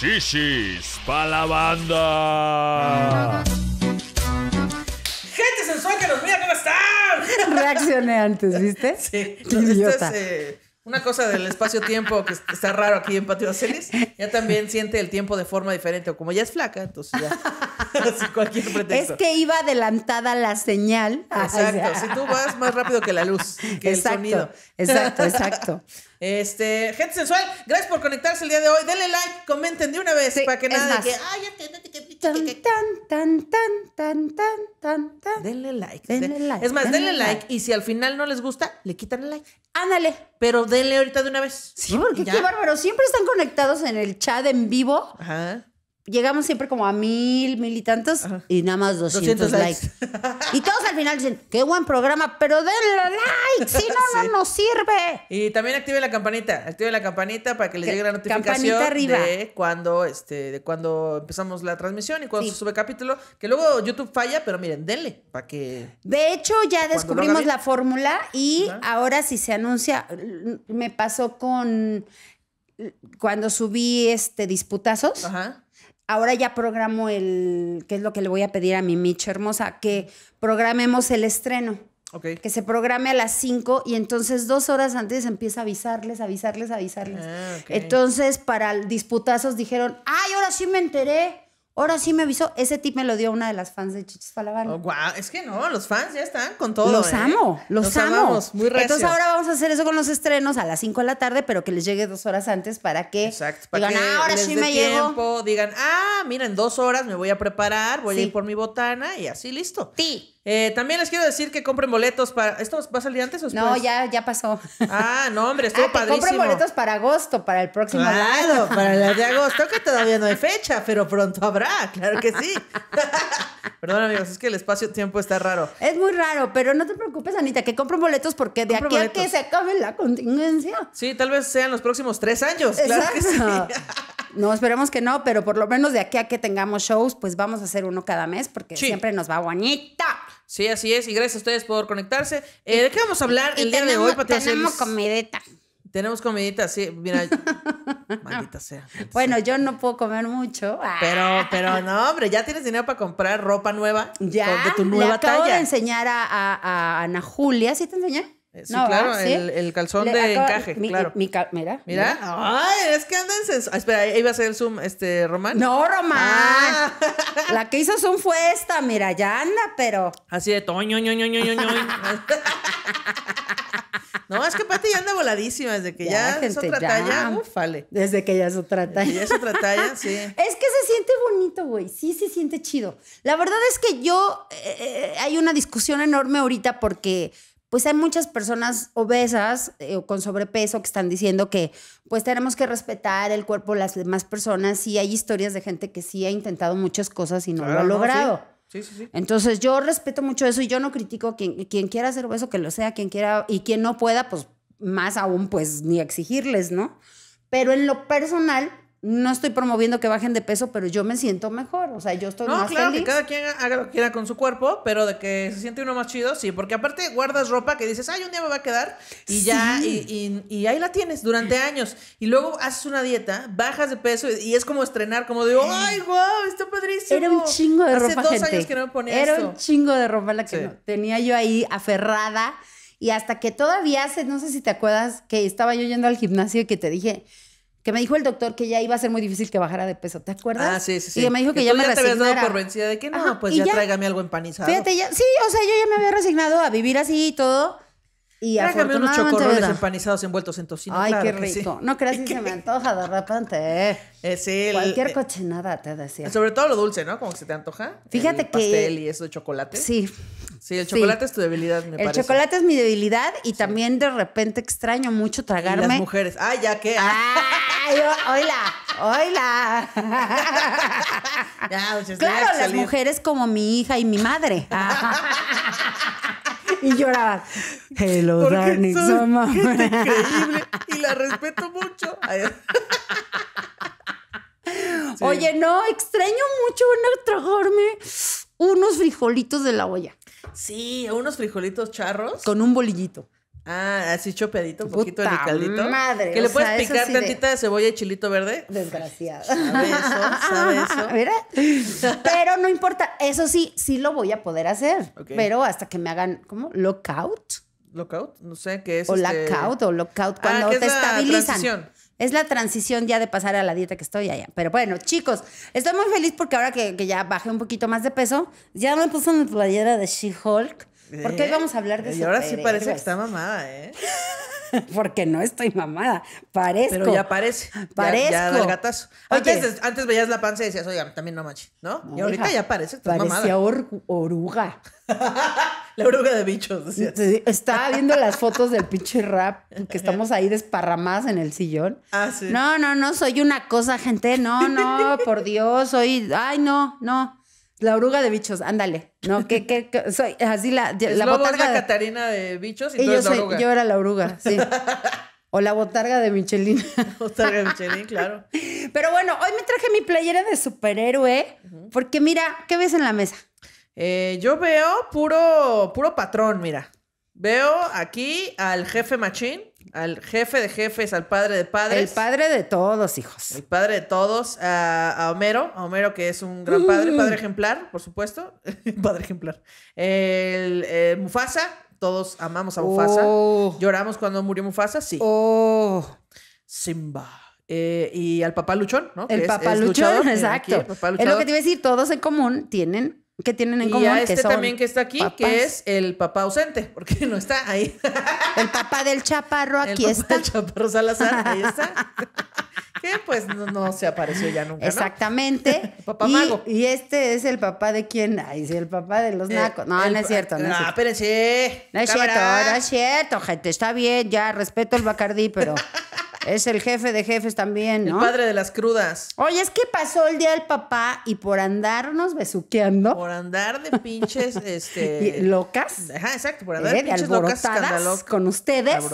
shishis para la banda. Gente sensual que nos mira, ¿cómo están? Reaccioné antes, ¿viste? Sí. Entonces, eh, una cosa del espacio-tiempo que está raro aquí en Patio Celes, Ya también siente el tiempo de forma diferente. O como ya es flaca, entonces ya cualquier pretexto. Es que iba adelantada la señal. Exacto. Si tú vas más rápido que la luz, que el sonido. Exacto, exacto. Este, gente sensual, gracias por conectarse el día de hoy. Denle like, comenten de una vez para que nada que, tan, tan, tan, tan, Denle like. Denle like. Es más, denle, like, y si al final no les gusta, le quitan el like. Ándale. Pero denle ahorita de una vez. Sí, porque qué bárbaro. Siempre están conectados en el chat en vivo. Ajá llegamos siempre como a mil, mil y tantos y nada más 200, likes. y todos al final dicen, qué buen programa, pero denle like, si no, no nos sirve. Y también active la campanita, active la campanita para que le llegue la notificación de cuando, este, de cuando empezamos la transmisión y cuando se sube capítulo, que luego YouTube falla, pero miren, denle para que... De hecho, ya descubrimos la fórmula y ahora si se anuncia, me pasó con... Cuando subí este disputazos, Ajá ahora ya programo el, que es lo que le voy a pedir a mi Micho, hermosa, que programemos el estreno. Que se programe a las 5 y entonces dos horas antes empieza a avisarles, avisarles, avisarles. Ah, entonces, para disputazos dijeron, ay, ahora sí me enteré. Ahora sí me avisó, ese tip me lo dio una de las fans de Chichis Palabana. Oh, es que no, los fans ya están con todo. Los ¿eh? amo, los, amo. muy recio. Entonces ahora vamos a hacer eso con los estrenos a las 5 de la tarde, pero que les llegue dos horas antes para que digan, ah, ahora sí me tiempo, Digan, ah, miren, dos horas me voy a preparar, voy a ir por mi botana y así listo. Sí. Eh, también les quiero decir que compren boletos para. ¿Esto va a salir antes o después? No, ya, ya pasó. Ah, no, hombre, estuvo ah, padrísimo. Que compren boletos para agosto, para el próximo Claro, para el de agosto, que todavía no hay fecha, pero pronto habrá, claro que sí. Perdón, amigos, es que el espacio-tiempo está raro. Es muy raro, pero no te preocupes, Anita, que compren boletos porque de aquí a que se acabe la contingencia. Sí, tal vez sean los próximos tres años, claro que sí. No, esperemos que no, pero por lo menos de aquí a que tengamos shows, pues vamos a hacer uno cada mes porque siempre nos va bonita. Sí, así es. Y gracias a ustedes por conectarse. Eh, ¿De qué vamos a hablar el día de hoy, Tenemos comidita. Tenemos comidita, sí. Mira, maldita sea. bueno, yo no puedo comer mucho. Ah. Pero, pero no, hombre, ya tienes dinero para comprar ropa nueva. Ya. de tu nueva acabo de enseñar a, a, a Ana Julia. ¿Sí te enseñé? Eh, sí, no, claro, El, el, calzón de encaje, claro. Mi, mi mira, mira. Ay, es que andan ah, Espera, ahí va a ser el Zoom, este, Román. No, Román. Ah. La que hizo Zoom fue esta, mira, ya anda, pero. Así de toño, ño, ño, ño, ño, ño. No, es que Pati ya anda voladísima desde que ya, gente, es otra talla. Desde que ya es otra talla. Desde ya es otra talla, sí. Es que se siente bonito, güey. Sí, se siente chido. La verdad es que yo. Eh, eh, hay una discusión enorme ahorita porque pues hay muchas personas obesas eh, o con sobrepeso que están diciendo que pues tenemos que respetar el cuerpo de las demás personas y hay historias de gente que sí ha intentado muchas cosas y no lo ha logrado. sí. sí. Sí, Entonces yo respeto mucho eso y yo no critico quien, quien quiera ser obeso, que lo sea, quien quiera y quien no pueda, pues más aún, pues ni exigirles, ¿no? Pero en lo personal, no estoy promoviendo que bajen de peso, pero yo me siento mejor. O sea, yo estoy no, claro, que cada quien haga lo que quiera con su cuerpo, pero de que se siente uno más chido, sí. Porque aparte guardas ropa que dices, ay, un día me va a quedar. Y ya, y, ahí la tienes durante años. Y luego haces una dieta, bajas de peso y, es como estrenar, como digo, ay, wow, está padrísimo. Era un chingo de ropa, Hace dos años que no me ponía Era un chingo de ropa la que tenía yo ahí aferrada. Y hasta que todavía hace, no sé si te acuerdas, que estaba yo yendo al gimnasio y que te dije que me dijo el doctor que ya iba a ser muy difícil que bajara de peso, ¿te acuerdas? Ah, sí, sí, sí. Y me dijo que, ya me ya te dado por vencida de que no, pues ya, ya, tráigame algo empanizado. Fíjate, ya, sí, o sea, yo ya me había resignado a vivir así y todo, y unos chocorrones empanizados envueltos en tocino. Ay, qué rico. No creas que se me antoja de repente. ¿eh? Cualquier eh, cochinada te decía. Sobre todo lo dulce, ¿no? Como que se te antoja. Fíjate que. Pastel y eso de chocolate. Sí. Sí, el chocolate es tu debilidad, me el parece. El chocolate es mi debilidad y también de repente extraño mucho tragarme. las mujeres. ay ya qué ¡Ay, ah, oila! ¡Oila! ya, claro, las mujeres como mi hija y mi madre. y lloraba. Hello, Porque increíble y la respeto mucho. Oye, no, extraño mucho en tragarme unos frijolitos de la olla. Sí, unos frijolitos charros. Con un bolillito. Ah, así chopeadito, un poquito de caldito. Que le puedes picar tantita de... cebolla y chilito verde. Desgraciado. Sabe eso, sabe eso. Pero no importa, eso sí, sí lo voy a poder hacer. Pero hasta que me hagan, ¿cómo? Lockout. Lockout, no sé qué es. O este? lockout o lockout ah, cuando ah, te es estabilizan. Transición? Es la transición ya de pasar a la dieta que estoy allá. Pero bueno, chicos, estoy muy feliz porque ahora que, ya bajé un poquito más de peso, ya me puse una playera de She-Hulk porque hoy vamos a hablar de Y ahora sí parece que está mamada, ¿eh? Porque no estoy mamada. Parezco. Pero ya parece. Parezco. Ya, ya Antes, antes, veías la panza y decías, oiga, también no manches, ¿no? y ahorita ya parece. Estás parecía oruga. la oruga de bichos. Decías. Estaba viendo las fotos del pinche rap, que estamos ahí desparramadas en el sillón. Ah, sí. No, no, no, soy una cosa, gente. No, no, por Dios, soy. Ay, no, no. La oruga de bichos, ándale. No, que, que, soy así la, la botarga. Catarina de bichos y, yo, la yo era la oruga, sí. O la botarga de Michelin. botarga de Michelin, claro. Pero bueno, hoy me traje mi playera de superhéroe, porque mira, ¿qué ves en la mesa? Eh, yo veo puro, puro patrón, mira. Veo aquí al jefe Machín al jefe de jefes, al padre de padres. El padre de todos, hijos. El padre de todos, a, Homero, a Homero que es un gran padre, padre ejemplar, por supuesto, padre ejemplar. El, eh, Mufasa, todos amamos a Mufasa. Oh. Lloramos cuando murió Mufasa, sí. Oh. Simba. Eh, y al papá Luchón, ¿no? El papá Luchón, eh, exacto. Es lo que te iba a decir, todos en común tienen que tienen en y común. Y a este también que está aquí, que es el papá ausente, porque no está ahí. El papá del chaparro aquí el papá está. El chaparro Salazar, ahí está. que pues no, se apareció ya nunca. Exactamente. papá y, mago. Y este es el papá de quién? Ay, sí, el papá de los eh, nacos. No, ah, no es cierto. No, no es cierto. No es cierto, no es cierto, gente. Está bien, ya respeto el Bacardí, pero. Es el jefe de jefes también, ¿no? El padre de las crudas. Oye, es que pasó el día del papá y por andarnos besuqueando. Por andar de pinches, este. locas. Ajá, exacto, por eh, andar de, pinches locas Con ustedes.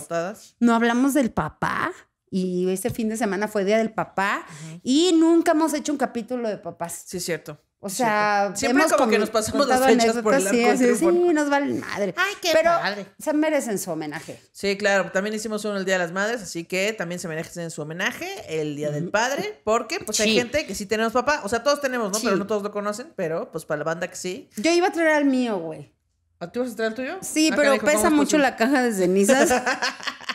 No hablamos del papá. Y este fin de semana fue Día del Papá. Y nunca hemos hecho un capítulo de papás. Sí, es cierto. O sea, siempre como que nos pasamos las fechas por el sí, sí, sí, nos vale madre. Ay, qué Pero padre. se merecen su homenaje. Sí, claro. También hicimos uno el Día de las Madres, así que también se merecen su homenaje el Día del Padre, porque pues hay gente que sí tenemos papá. O sea, todos tenemos, ¿no? Pero no todos lo conocen, pero pues para la banda que sí. Yo iba a traer al mío, güey. ¿A tú vas a traer al tuyo? Sí, ah, pero pesa mucho la caja de cenizas.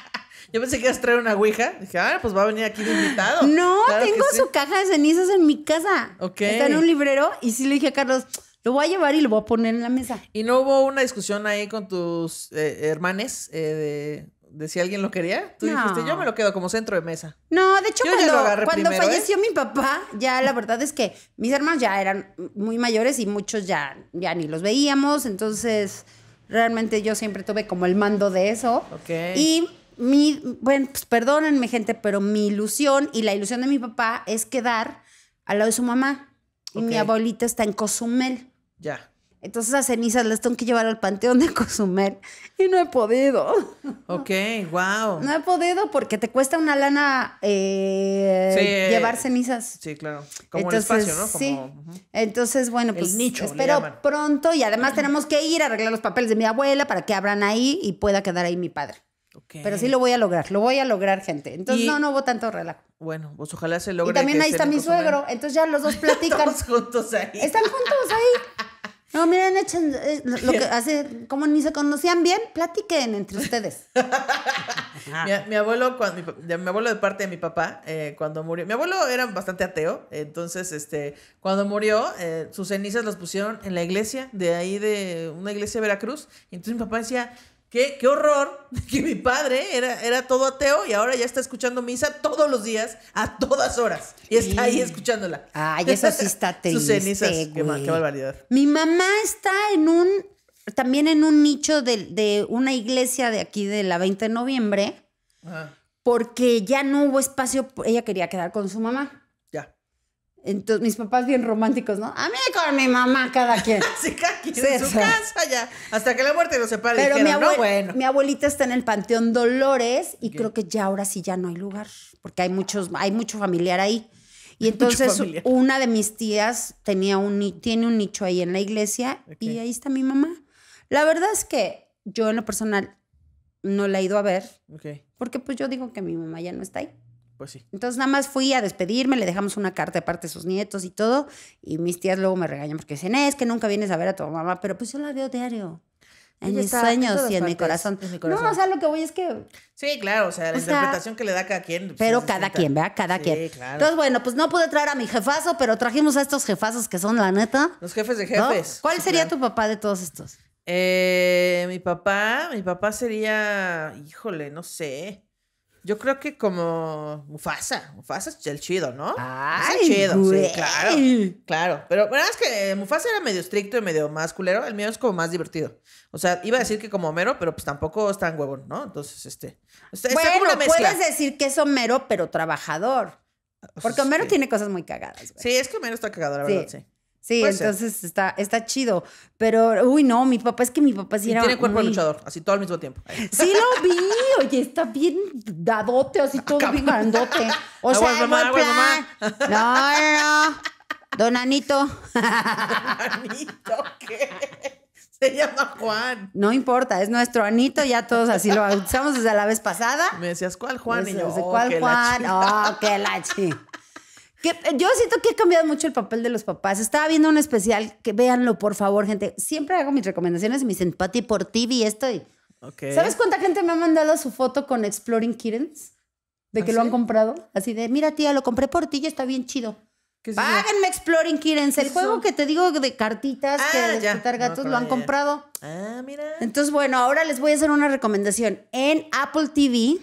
Yo pensé que ibas a traer una ouija. Dije, ah, pues va a venir aquí de invitado. No, tengo su caja de cenizas en mi casa. Ok. Está en un librero y sí le dije a Carlos, lo voy a llevar y lo voy a poner en la mesa. ¿Y no hubo una discusión ahí con tus eh, hermanes eh, de si alguien lo quería. Tú dijiste, yo me lo quedo como centro de mesa. No, de hecho, cuando, cuando ¿eh? falleció mi papá, ya la verdad es que mis hermanos ya eran muy mayores y muchos ya, ya ni los veíamos. Entonces, realmente yo siempre tuve como el mando de eso. Ok. Y mi, bueno, pues perdónenme gente, pero mi ilusión y la ilusión de mi papá es quedar al lado de su mamá. Y mi abuelita está en Cozumel. Ya. Entonces las cenizas las tengo que llevar al panteón de Cozumel y no he podido. Ok, wow. No he podido porque te cuesta una lana eh, llevar cenizas. Sí, claro. Como Entonces, espacio, Entonces, bueno, pues espero pronto y además tenemos que ir a arreglar los papeles de mi abuela para que abran ahí y pueda quedar ahí mi padre. Pero sí lo voy a lograr, lo voy a lograr, gente. Entonces, no, no hubo tanto relajo. Bueno, pues ojalá se logre. Y también ahí está mi suegro, entonces ya los dos platican. Estamos juntos ahí. Están juntos ahí. No, miren, echen eh, lo que hace, como ni se conocían bien, platiquen entre ustedes. mi, abuelo, abuelo de parte de mi papá, eh, cuando murió, mi abuelo era bastante ateo, entonces, este, cuando murió, eh, sus cenizas las pusieron en la iglesia, de ahí de una iglesia de Veracruz, y entonces mi papá decía, Qué, qué horror que mi padre era, era todo ateo y ahora ya está escuchando misa todos los días, a todas horas. Y está ahí escuchándola. Ay, eso sí está triste. Sus cenizas. Qué, barbaridad. Mi mamá está en un. También en un nicho de, una iglesia de aquí de la 20 de noviembre. Porque ya no hubo espacio. Ella quería quedar con su mamá. Entonces, mis papás bien románticos, ¿no? A mí con mi mamá, cada quien. Así en su casa ya. Hasta que la muerte los separe. Pero mi, abuelita está en el Panteón Dolores y creo que ya ahora sí ya no hay lugar, porque hay muchos, hay mucho familiar ahí. Y entonces una de mis tías tenía un, tiene un nicho ahí en la iglesia y ahí está mi mamá. La verdad es que yo en lo personal no la he ido a ver, porque pues yo digo que mi mamá ya no está ahí. Pues sí. Entonces nada más fui a despedirme, le dejamos una carta de parte de sus nietos y todo, y mis tías luego me regañan porque dicen, es que nunca vienes a ver a tu mamá, pero pues yo la veo diario. En mis sueños y en mi, corazón. No, o sea, lo que voy es que. Sí, claro, o sea, la interpretación que le da cada quien. Pues, pero cada quien, ¿verdad? Cada quien. Claro. Entonces, bueno, pues no pude traer a mi jefazo, pero trajimos a estos jefazos que son la neta. Los jefes de jefes. ¿Cuál sería tu papá de todos estos? Eh, mi papá, mi papá sería, híjole, no sé. Yo creo que como Mufasa. Mufasa es el chido, ¿no? Ay, es el chido, claro. Claro. Pero verdad es que Mufasa era medio estricto y medio más culero. El mío es como más divertido. O sea, iba a decir que como Homero, pero pues tampoco es tan huevón, ¿no? Entonces, este. bueno, puedes decir que es Homero, pero trabajador. Porque Homero tiene cosas muy cagadas, Sí, es que Homero está cagado, la verdad, sí. Sí, entonces está, está chido. Pero, uy, no, mi papá es que mi papá sí era. Tiene cuerpo de luchador, así todo al mismo tiempo. Sí, lo vi. Oye, está bien dadote, así ah, todo bien grandote. O sea, mamá, plan. Mamá. No, no, Don Anito. ¿Anito qué? Se llama Juan. No importa, es nuestro Anito, ya todos así lo usamos desde la vez pasada. Me decías, ¿cuál Juan? y yo, ¿cuál oh, Juan? oh, que la chi. Eh, yo siento que he cambiado mucho el papel de los papás. Estaba viendo un especial, que véanlo, por favor, gente. Siempre hago mis recomendaciones y mis dicen, por TV estoy. ¿Sabes cuánta gente me ha mandado su foto con Exploring Kittens? De ¿Ah, que lo han comprado. Así de, mira tía, lo compré por ti y está bien chido. Páguenme Exploring Kittens, el juego que te digo de cartitas que ah, de despertar gatos lo han comprado. Ah, mira. Entonces, bueno, ahora les voy a hacer una recomendación. En Apple TV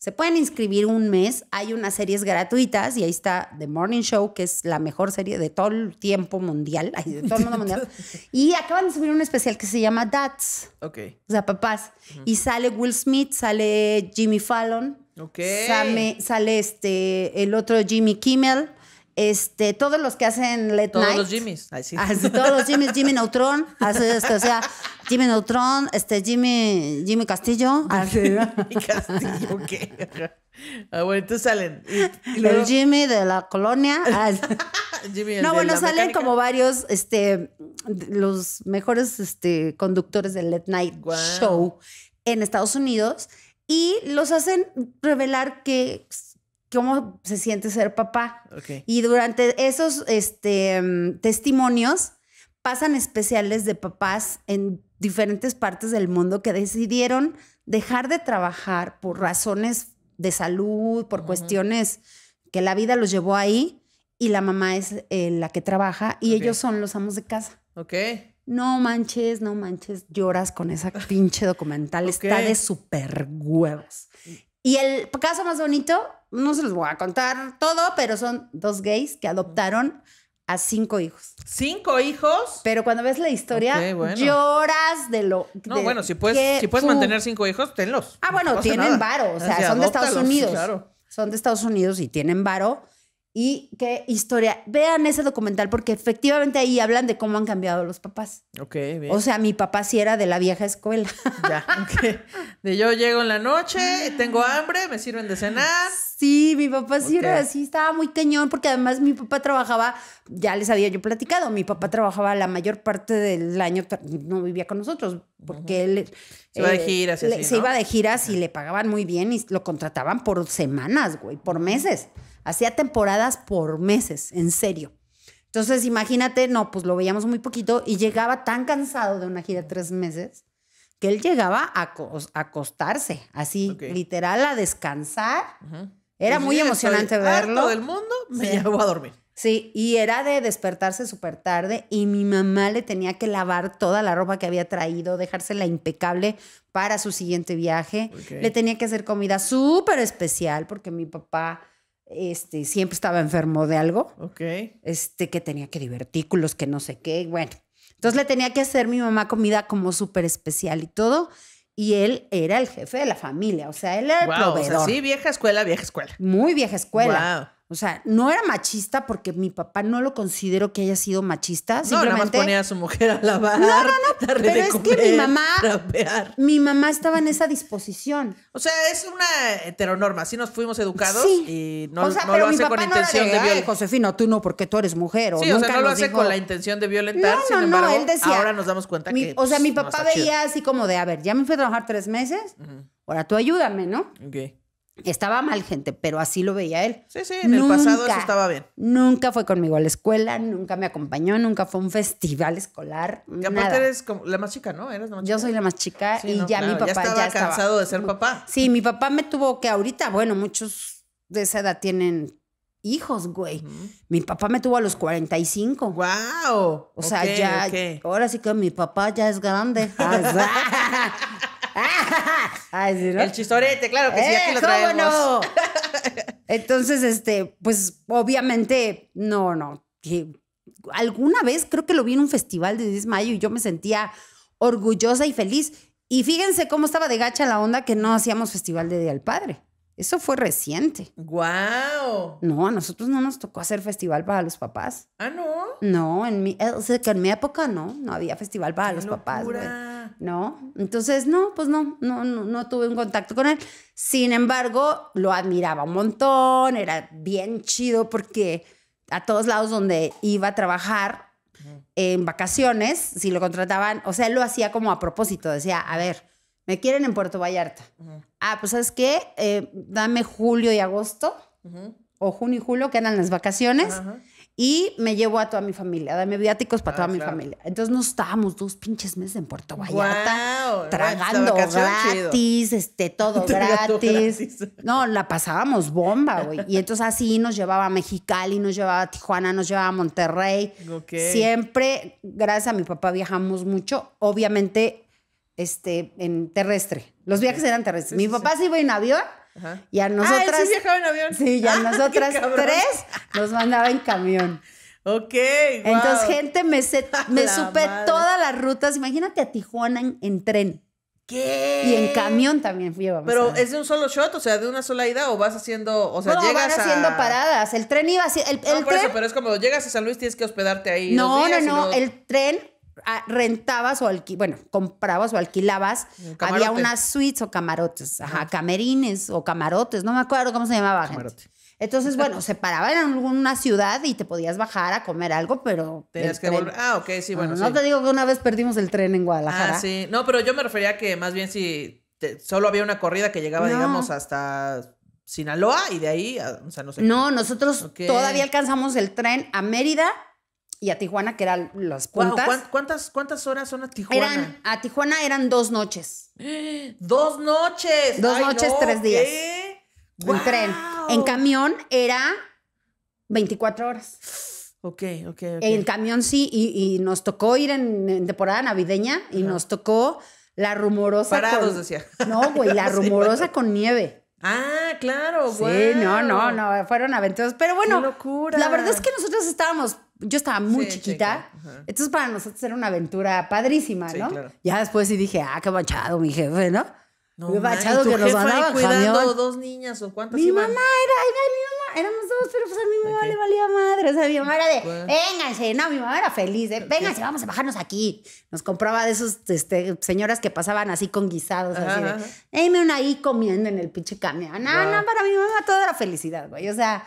se pueden inscribir un mes, hay unas series gratuitas y ahí está The Morning Show, que es la mejor serie de todo el tiempo mundial, de y acaban de subir un especial que se llama Dads. Ok. O sea, papás. Y sale Will Smith, sale Jimmy Fallon. Ok. Sale, sale este, el otro Jimmy Kimmel este, todos los que hacen Night. todos Los Jimmys. así, todos los Jimmys. Jimmy Neutron. o sea, Jimmy Neutron, este, Jimmy, Jimmy Castillo. Jimmy Castillo, ¿qué? Ah, bueno, entonces salen. El Jimmy de la colonia. Jimmy, no, bueno, salen como varios, este, los mejores este, conductores del Let Night Show en Estados Unidos y los hacen revelar que cómo se siente ser papá. Y durante esos este, mm, testimonios pasan especiales de papás en diferentes partes del mundo que decidieron dejar de trabajar por razones de salud, por cuestiones que la vida los llevó ahí y la mamá es eh, la que trabaja y ellos son los amos de casa. Ok. No manches, no manches, lloras con esa pinche documental, está de super huevos. Mm. Y el caso más bonito no se los voy a contar todo, pero son dos gays que adoptaron a cinco hijos. ¿Cinco hijos? Pero cuando ves la historia, lloras de lo. No, bueno, si puedes, si puedes mantener cinco hijos, tenlos. Ah, bueno, tienen varo, o ah, sea, son de Estados Unidos. Claro. Son de Estados Unidos y tienen varo y qué historia. Vean ese documental porque efectivamente ahí hablan de cómo han cambiado los papás. Ok, bien. O sea, mi papá sí era de la vieja escuela. Ya, ok. De yo llego en la noche, tengo hambre, me sirven de cenar. Sí, mi papá sí era así, estaba muy cañón porque además mi papá trabajaba, ya les había yo platicado, mi papá trabajaba la mayor parte del año, no vivía con nosotros porque él... Se iba de eh, giras y Se iba de giras y le pagaban muy bien y lo contrataban por semanas, güey, por meses. Hacía temporadas por meses, en serio. Entonces, imagínate, no, pues lo veíamos muy poquito y llegaba tan cansado de una gira de tres meses que él llegaba a, acostarse, así, literal, a descansar. Era pues muy emocionante verlo. Todo el mundo me llegó a dormir. Sí, y era de despertarse súper tarde y mi mamá le tenía que lavar toda la ropa que había traído, dejársela impecable para su siguiente viaje. Le tenía que hacer comida súper especial porque mi papá este, siempre estaba enfermo de algo. Ok. Este, que tenía que divertículos, que no sé qué. Bueno, entonces le tenía que hacer mi mamá comida como súper especial y todo. Y él era el jefe de la familia, o sea, él era el proveedor. sí, vieja escuela, vieja escuela. Muy vieja escuela. Wow. O sea, no era machista porque mi papá no lo considero que haya sido machista. Simplemente, más ponía a su mujer a lavar. No, no, no. pero es que mi mamá. Mi mamá estaba en esa disposición. O sea, es una heteronorma. Así nos fuimos educados y no, lo hace con intención de, violar. tú no, porque tú eres mujer. O sea, no lo hace con la intención de violentar. No, sin él decía, ahora nos damos cuenta que. O sea, pues, mi papá veía así como de: a ver, ya me fui a trabajar tres meses. Ahora tú ayúdame, ¿no? Ok. Estaba mal, gente, pero así lo veía él. Sí, sí, en el pasado eso estaba bien. Nunca fue conmigo a la escuela, nunca me acompañó, nunca fue a un festival escolar. Y aparte eres la más chica, ¿no? Eres la más Yo soy la más chica y ya mi papá. Ya estaba ya cansado de ser papá. Sí, mi papá me tuvo que ahorita, bueno, muchos de esa edad tienen hijos, güey. Mi papá me tuvo a los 45. ¡Wow! O sea, ya. Ahora sí que mi papá ya es grande. Ah, El chistorete, claro que sí, aquí lo ¡Eh, traemos. Entonces, este, pues obviamente, no, no. Que alguna vez creo que lo vi en un festival de 10 mayo y yo me sentía orgullosa y feliz. Y fíjense cómo estaba de gacha la onda que no hacíamos festival de Día del Padre. Eso fue reciente. Wow. No, a nosotros no nos tocó hacer festival para los papás. ¿Ah, no? No, en mi, eh, o sea, que en mi época no, no había festival para los papás. ¿no? Entonces, no, pues no, no, no, no, tuve un contacto con él. Sin embargo, lo admiraba un montón, era bien chido porque a todos lados donde iba a trabajar en vacaciones, si lo contrataban, o sea, él lo hacía como a propósito, decía, a ver, me quieren en Puerto Vallarta. Ah, pues sabes qué, eh, dame julio y agosto, o junio y julio, que eran las vacaciones y me llevó a toda mi familia, dame viáticos para ah, toda mi familia. Entonces nos estábamos dos pinches meses en Puerto Vallarta, tragando gratis, este, todo gratis. No, la pasábamos bomba, güey. Y entonces así nos llevaba a Mexicali, nos llevaba a Tijuana, nos llevaba a Monterrey. Siempre, gracias a mi papá, viajamos mucho. Obviamente, este, en terrestre. Los viajes eran terrestres. mi papá sí. se iba en avión y a ah, nosotras. Ah, sí viajaba en avión. Sí, y a ah, nosotras tres nos mandaba en camión. Ok. Entonces, gente, me, se, me supe todas las rutas. Imagínate a Tijuana en, tren. ¿Qué? Y en camión también fui. Pero es de un solo shot, o sea, de una sola ida o vas haciendo, o sea, no, llegas van haciendo paradas. El tren iba así. Ah, por eso, pero es como llegas a San Luis tienes que hospedarte ahí. No, no, no, El tren Ah, rentabas o alquilabas, bueno, comprabas o alquilabas. Había unas suites o camarotes, ajá, camerines o camarotes, no me acuerdo cómo se llamaba. Entonces, bueno, se paraba en alguna ciudad y te podías bajar a comer algo, pero. Tenías que volver. Ah, ok, sí, bueno. No, te digo que una vez perdimos el tren en ah, Guadalajara. Ah, sí. No, pero yo me refería a que más bien si solo había una corrida que llegaba, digamos, hasta Sinaloa y de ahí, ah, o sea, no sé. No, nosotros todavía alcanzamos el tren a Mérida y a Tijuana, que eran las puntas. ¿cuántas, ¿Cuántas horas son a Tijuana? Eran, a Tijuana eran dos noches. ¡Dos noches! Dos noches, tres días. En tren. En camión era 24 horas. Ok, ok, En camión sí, y, nos tocó ir en, temporada navideña y nos tocó la rumorosa. Parados, decía. No, güey, la rumorosa con nieve. Ah, claro, güey. Sí, no, no, no, fueron aventuras. Pero bueno, Qué locura. la verdad es que nosotros estábamos yo estaba muy chiquita. Entonces, para nosotros era una aventura padrísima, ¿no? Ya después sí dije, ah, qué bachado mi jefe, ¿no? No, qué bachado que nos andaba cuidando dos niñas o cuántas Mi mamá era, era, mi mamá éramos dos, pero pues a mi mamá le valía madre. O sea, mi mamá era de, pues. vénganse. No, mi mamá era feliz, de, vénganse, vamos a bajarnos aquí. Nos compraba de esos este, señoras que pasaban así con guisados, así de, una ahí comiendo en el pinche camión. No, no, para mi mamá todo era felicidad, güey. O sea,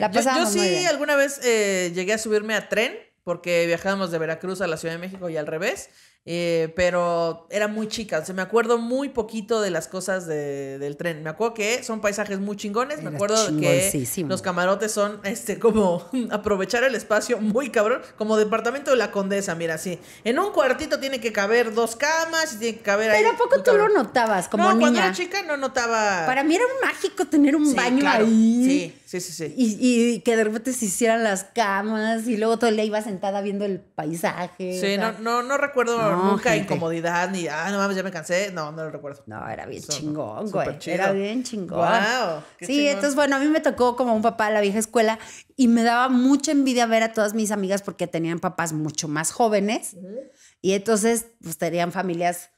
la pasábamos Yo, yo sí alguna vez eh, llegué a subirme a tren porque viajábamos de Veracruz a la Ciudad de México y al revés. Eh, pero era muy chica. O sea, me acuerdo muy poquito de las cosas del tren. Me acuerdo que son paisajes muy chingones. me acuerdo que los camarotes son este como aprovechar el espacio muy cabrón, como departamento de la condesa. Mira, sí. En un cuartito tiene que caber dos camas y tiene que caber ahí. poco tú lo notabas como no, cuando era chica no notaba. Para mí era un mágico tener un baño ahí. Sí, sí, sí. Y, que de repente se hicieran las camas y luego todo el día iba sentada viendo el paisaje. Sí, no, no, no recuerdo nunca incomodidad ni, ah, no mames, ya me cansé. No, no lo recuerdo. No, era bien chingón, güey. Era bien chingón. Wow, sí, entonces, bueno, a mí me tocó como un papá de la vieja escuela y me daba mucha envidia ver a todas mis amigas porque tenían papás mucho más jóvenes y entonces, pues tenían familias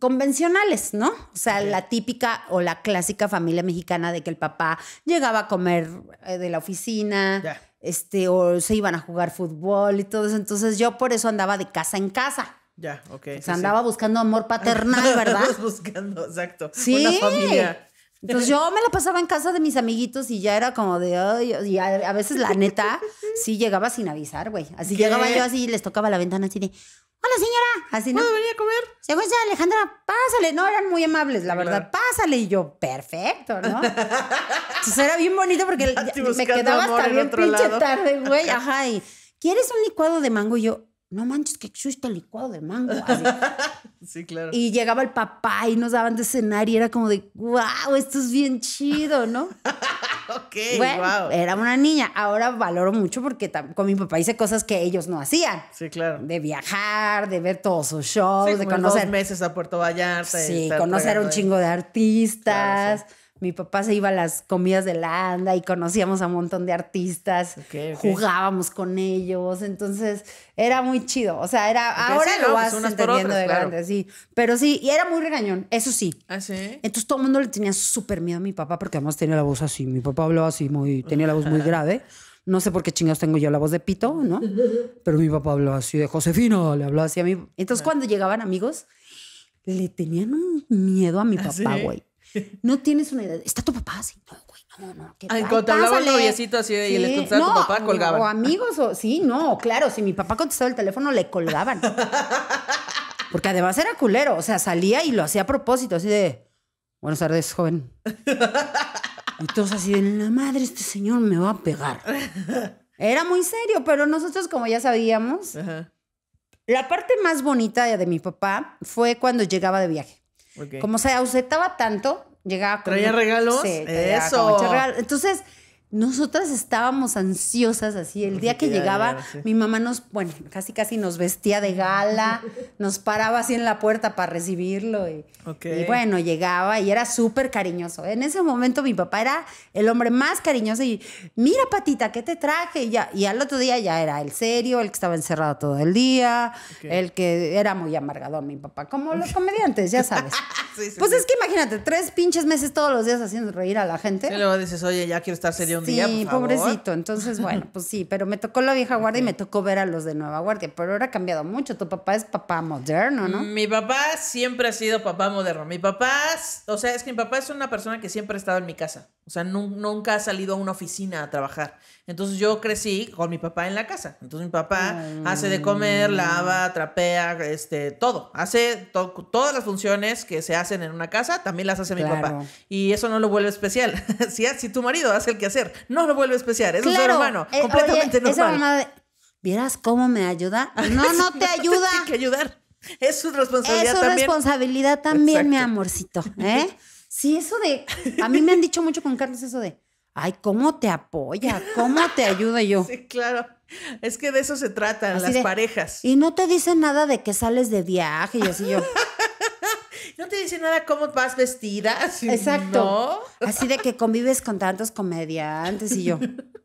convencionales, ¿no? O sea, la típica o la clásica familia mexicana de que el papá llegaba a comer eh, de la oficina, este, o se iban a jugar fútbol y todo eso. Entonces yo por eso andaba de casa en casa. Ya, ok. se andaba buscando amor paternal, ¿verdad? buscando, exacto. Sí. Una familia. Entonces yo me la pasaba en casa de mis amiguitos y ya era como de, a, veces la neta, sí llegaba sin avisar, güey. Así llegaba yo así y les tocaba la ventana así de, Hola señora, así no. ¿Puedo venir a comer? Según sea Alejandra, pásale. No, eran muy amables, la verdad. Pásale. Y yo, perfecto, ¿no? Entonces era bien bonito porque me quedaba hasta bien pinche tarde, güey. Ajá, ¿quieres un licuado de mango? Y yo, no manches que el licuado de mango. sí, claro. Y llegaba el papá y nos daban de cenar y era como de, wow, esto es bien chido, ¿no? ok, wow. Era una niña. Ahora valoro mucho porque con mi papá hice cosas que ellos no hacían. Sí, claro. De viajar, de ver todos sus shows, de conocer. meses a Puerto Vallarta. Sí, conocer un chingo de artistas mi papá se iba a las comidas de la anda y conocíamos a un montón de artistas, jugábamos con ellos, entonces era muy chido, o sea, era ahora lo pues, vas entendiendo de grande, sí, pero sí, y era muy regañón, eso sí. ¿Ah, sí? Entonces todo el mundo le tenía súper miedo a mi papá porque además tenía la voz así, mi papá hablaba así muy tenía la voz muy grave. No sé por qué chingados tengo yo la voz de pito, ¿no? Pero mi papá hablaba así de Josefino. le hablaba así a mí. Entonces, ah. cuando llegaban amigos, le tenían un miedo a mi ah, papá, güey. No tienes una idea? Está tu papá así. No, güey, no, no. ¿qué Ay, cuando hablaba el noviecito así y le contestaba a tu papá, colgaban. O amigos, o, sí, no, claro. Si mi papá contestaba el teléfono, le colgaban. Porque además era culero. O sea, salía y lo hacía a propósito, así de. Buenas tardes, joven. Y todos así de la madre, este señor me va a pegar. Era muy serio, pero nosotros, como ya sabíamos, la parte más bonita de mi papá fue cuando llegaba de viaje. Como se ausentaba tanto, llegaba con... ¿Traía regalos? Eso. Entonces nosotras estábamos ansiosas así. El día que llegaba, mi mamá nos, bueno, casi casi nos vestía de gala, nos paraba así en la puerta para recibirlo. Y, bueno, llegaba y era súper cariñoso. En ese momento mi papá era el hombre más cariñoso y, mira patita, ¿qué te traje? Y, y al otro día ya era el serio, el que estaba encerrado todo el día, el que era muy amargado mi papá, como los comediantes, ya sabes. pues es que imagínate, tres pinches meses todos los días haciendo reír a la gente. Y luego dices, oye, ya quiero estar serio sí, pobrecito. Entonces, bueno, pues sí, pero me tocó la vieja guardia y me tocó ver a los de Nueva Guardia, pero ahora ha cambiado mucho. Tu papá es papá moderno, ¿no? Mi papá siempre ha sido papá moderno. Mi papá, o sea, es que mi papá es una persona que siempre ha estado en mi casa. O sea, nunca ha salido a una oficina a trabajar. Entonces yo crecí con mi papá en la casa. Entonces mi papá hace de comer, lava, mm. trapea, este, todo. Hace todas las funciones que se hacen en una casa, también las hace mi papá. Y eso no lo vuelve especial. si, si tu marido hace el que hacer. No lo vuelve a especiar. Es un ser humano. Eh, completamente Esa ¿Vieras cómo me ayuda? No, no te ayuda. Tiene que ayudar. Es su responsabilidad es su también. responsabilidad también, mi amorcito. ¿eh? Sí, eso de. A mí me han dicho mucho con Carlos eso de. Ay, ¿cómo te apoya? ¿Cómo te ayuda yo? Sí, claro. Es que de eso se tratan las parejas. Y no te dicen nada de que sales de viaje y así yo. no te dice nada cómo vas vestida. Exacto. Así de que convives con tantos comediantes y yo.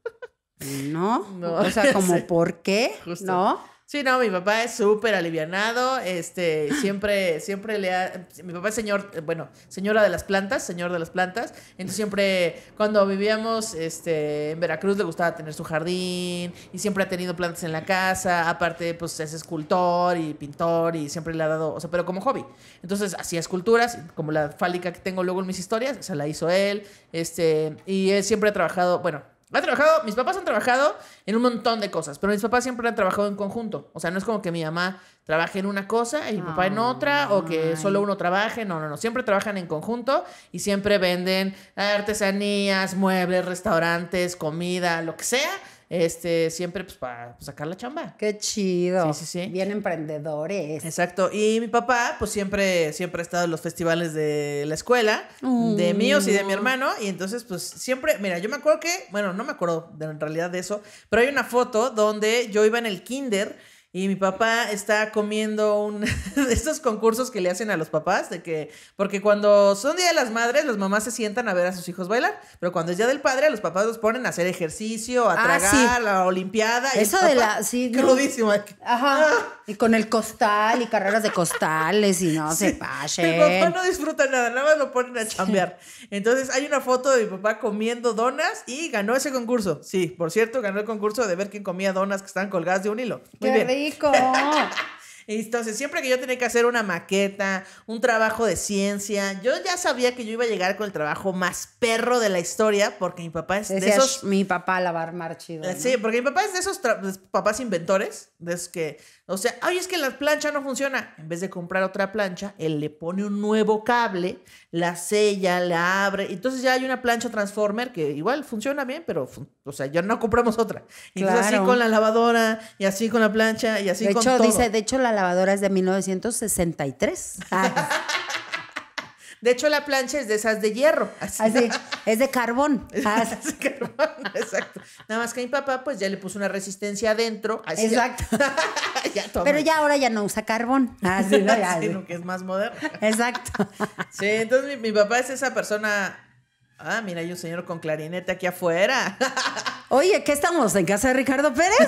¿No? no o sea, como, ¿por qué? ¿No? Sí, no, mi papá es súper alivianado, este, siempre, siempre le ha, mi papá es señor, eh, bueno, señora de las plantas, señor de las plantas, entonces siempre, cuando vivíamos, este, en Veracruz le gustaba tener su jardín, y siempre ha tenido plantas en la casa, aparte, pues, es escultor y pintor, y siempre le ha dado, o sea, pero como hobby, entonces, hacía esculturas, como la fálica que tengo luego en mis historias, o sea, la hizo él, este, y él siempre ha trabajado, bueno, ha trabajado, mis papás han trabajado en un montón de cosas, pero mis papás siempre han trabajado en conjunto. O sea, no es como que mi mamá trabaje en una cosa y mi papá en otra, o que solo uno trabaje. No, no, no. Siempre trabajan en conjunto y siempre venden artesanías, muebles, restaurantes, comida, lo que sea este, siempre pues para sacar la chamba. Qué chido. Sí, sí, sí. Bien emprendedores. Exacto. Y mi papá pues siempre, siempre ha estado en los festivales de la escuela, de mm. míos y de mi hermano. Y entonces pues siempre, mira, yo me acuerdo que, bueno, no me acuerdo de, en realidad de eso, pero hay una foto donde yo iba en el kinder y mi papá está comiendo un de estos concursos que le hacen a los papás, de que, porque cuando son Día de las Madres, las mamás se sientan a ver a sus hijos bailar, pero cuando es Día del Padre, los papás los ponen a hacer ejercicio, a ah, tragar, a la Olimpiada. Eso de la, sí. Crudísimo. Ajá. ¡Ah! Y con el costal y carreras de costales y no se pase. Mi papá no disfruta nada, nada más lo ponen a chambear. Entonces hay una foto de mi papá comiendo donas y ganó ese concurso. Sí, por cierto, ganó el concurso de ver quién comía donas que estaban colgadas de un hilo rico. Entonces, siempre que yo tenía que hacer una maqueta, un trabajo de ciencia, yo ya sabía que yo iba a llegar con el trabajo más perro de la historia, porque mi papá es de esos... Mi papá lavar marchido. Eh, sí, porque mi papá es de esos papás inventores, de que, o sea, ay, es que la plancha no funciona. En vez de comprar otra plancha, él le pone un nuevo cable, la sella, la abre. Entonces ya hay una plancha transformer que igual funciona bien, pero, o sea, ya no compramos otra. Y así con la lavadora, y así con la plancha, y así de hecho, Dice, de hecho, la lavadora es de 1963. Ah. De hecho, la plancha es de esas de hierro. Ah, es de carbón. Ah. exacto. Nada más que mi papá, pues ya le puso una resistencia adentro. exacto. Pero ya ahora ya no usa carbón. que es más moderno. Exacto. Sí, entonces mi, mi papá es esa persona. Ah, mira, hay un señor con clarinete aquí afuera. Oye, ¿qué estamos? ¿En casa de Ricardo Pérez? sí,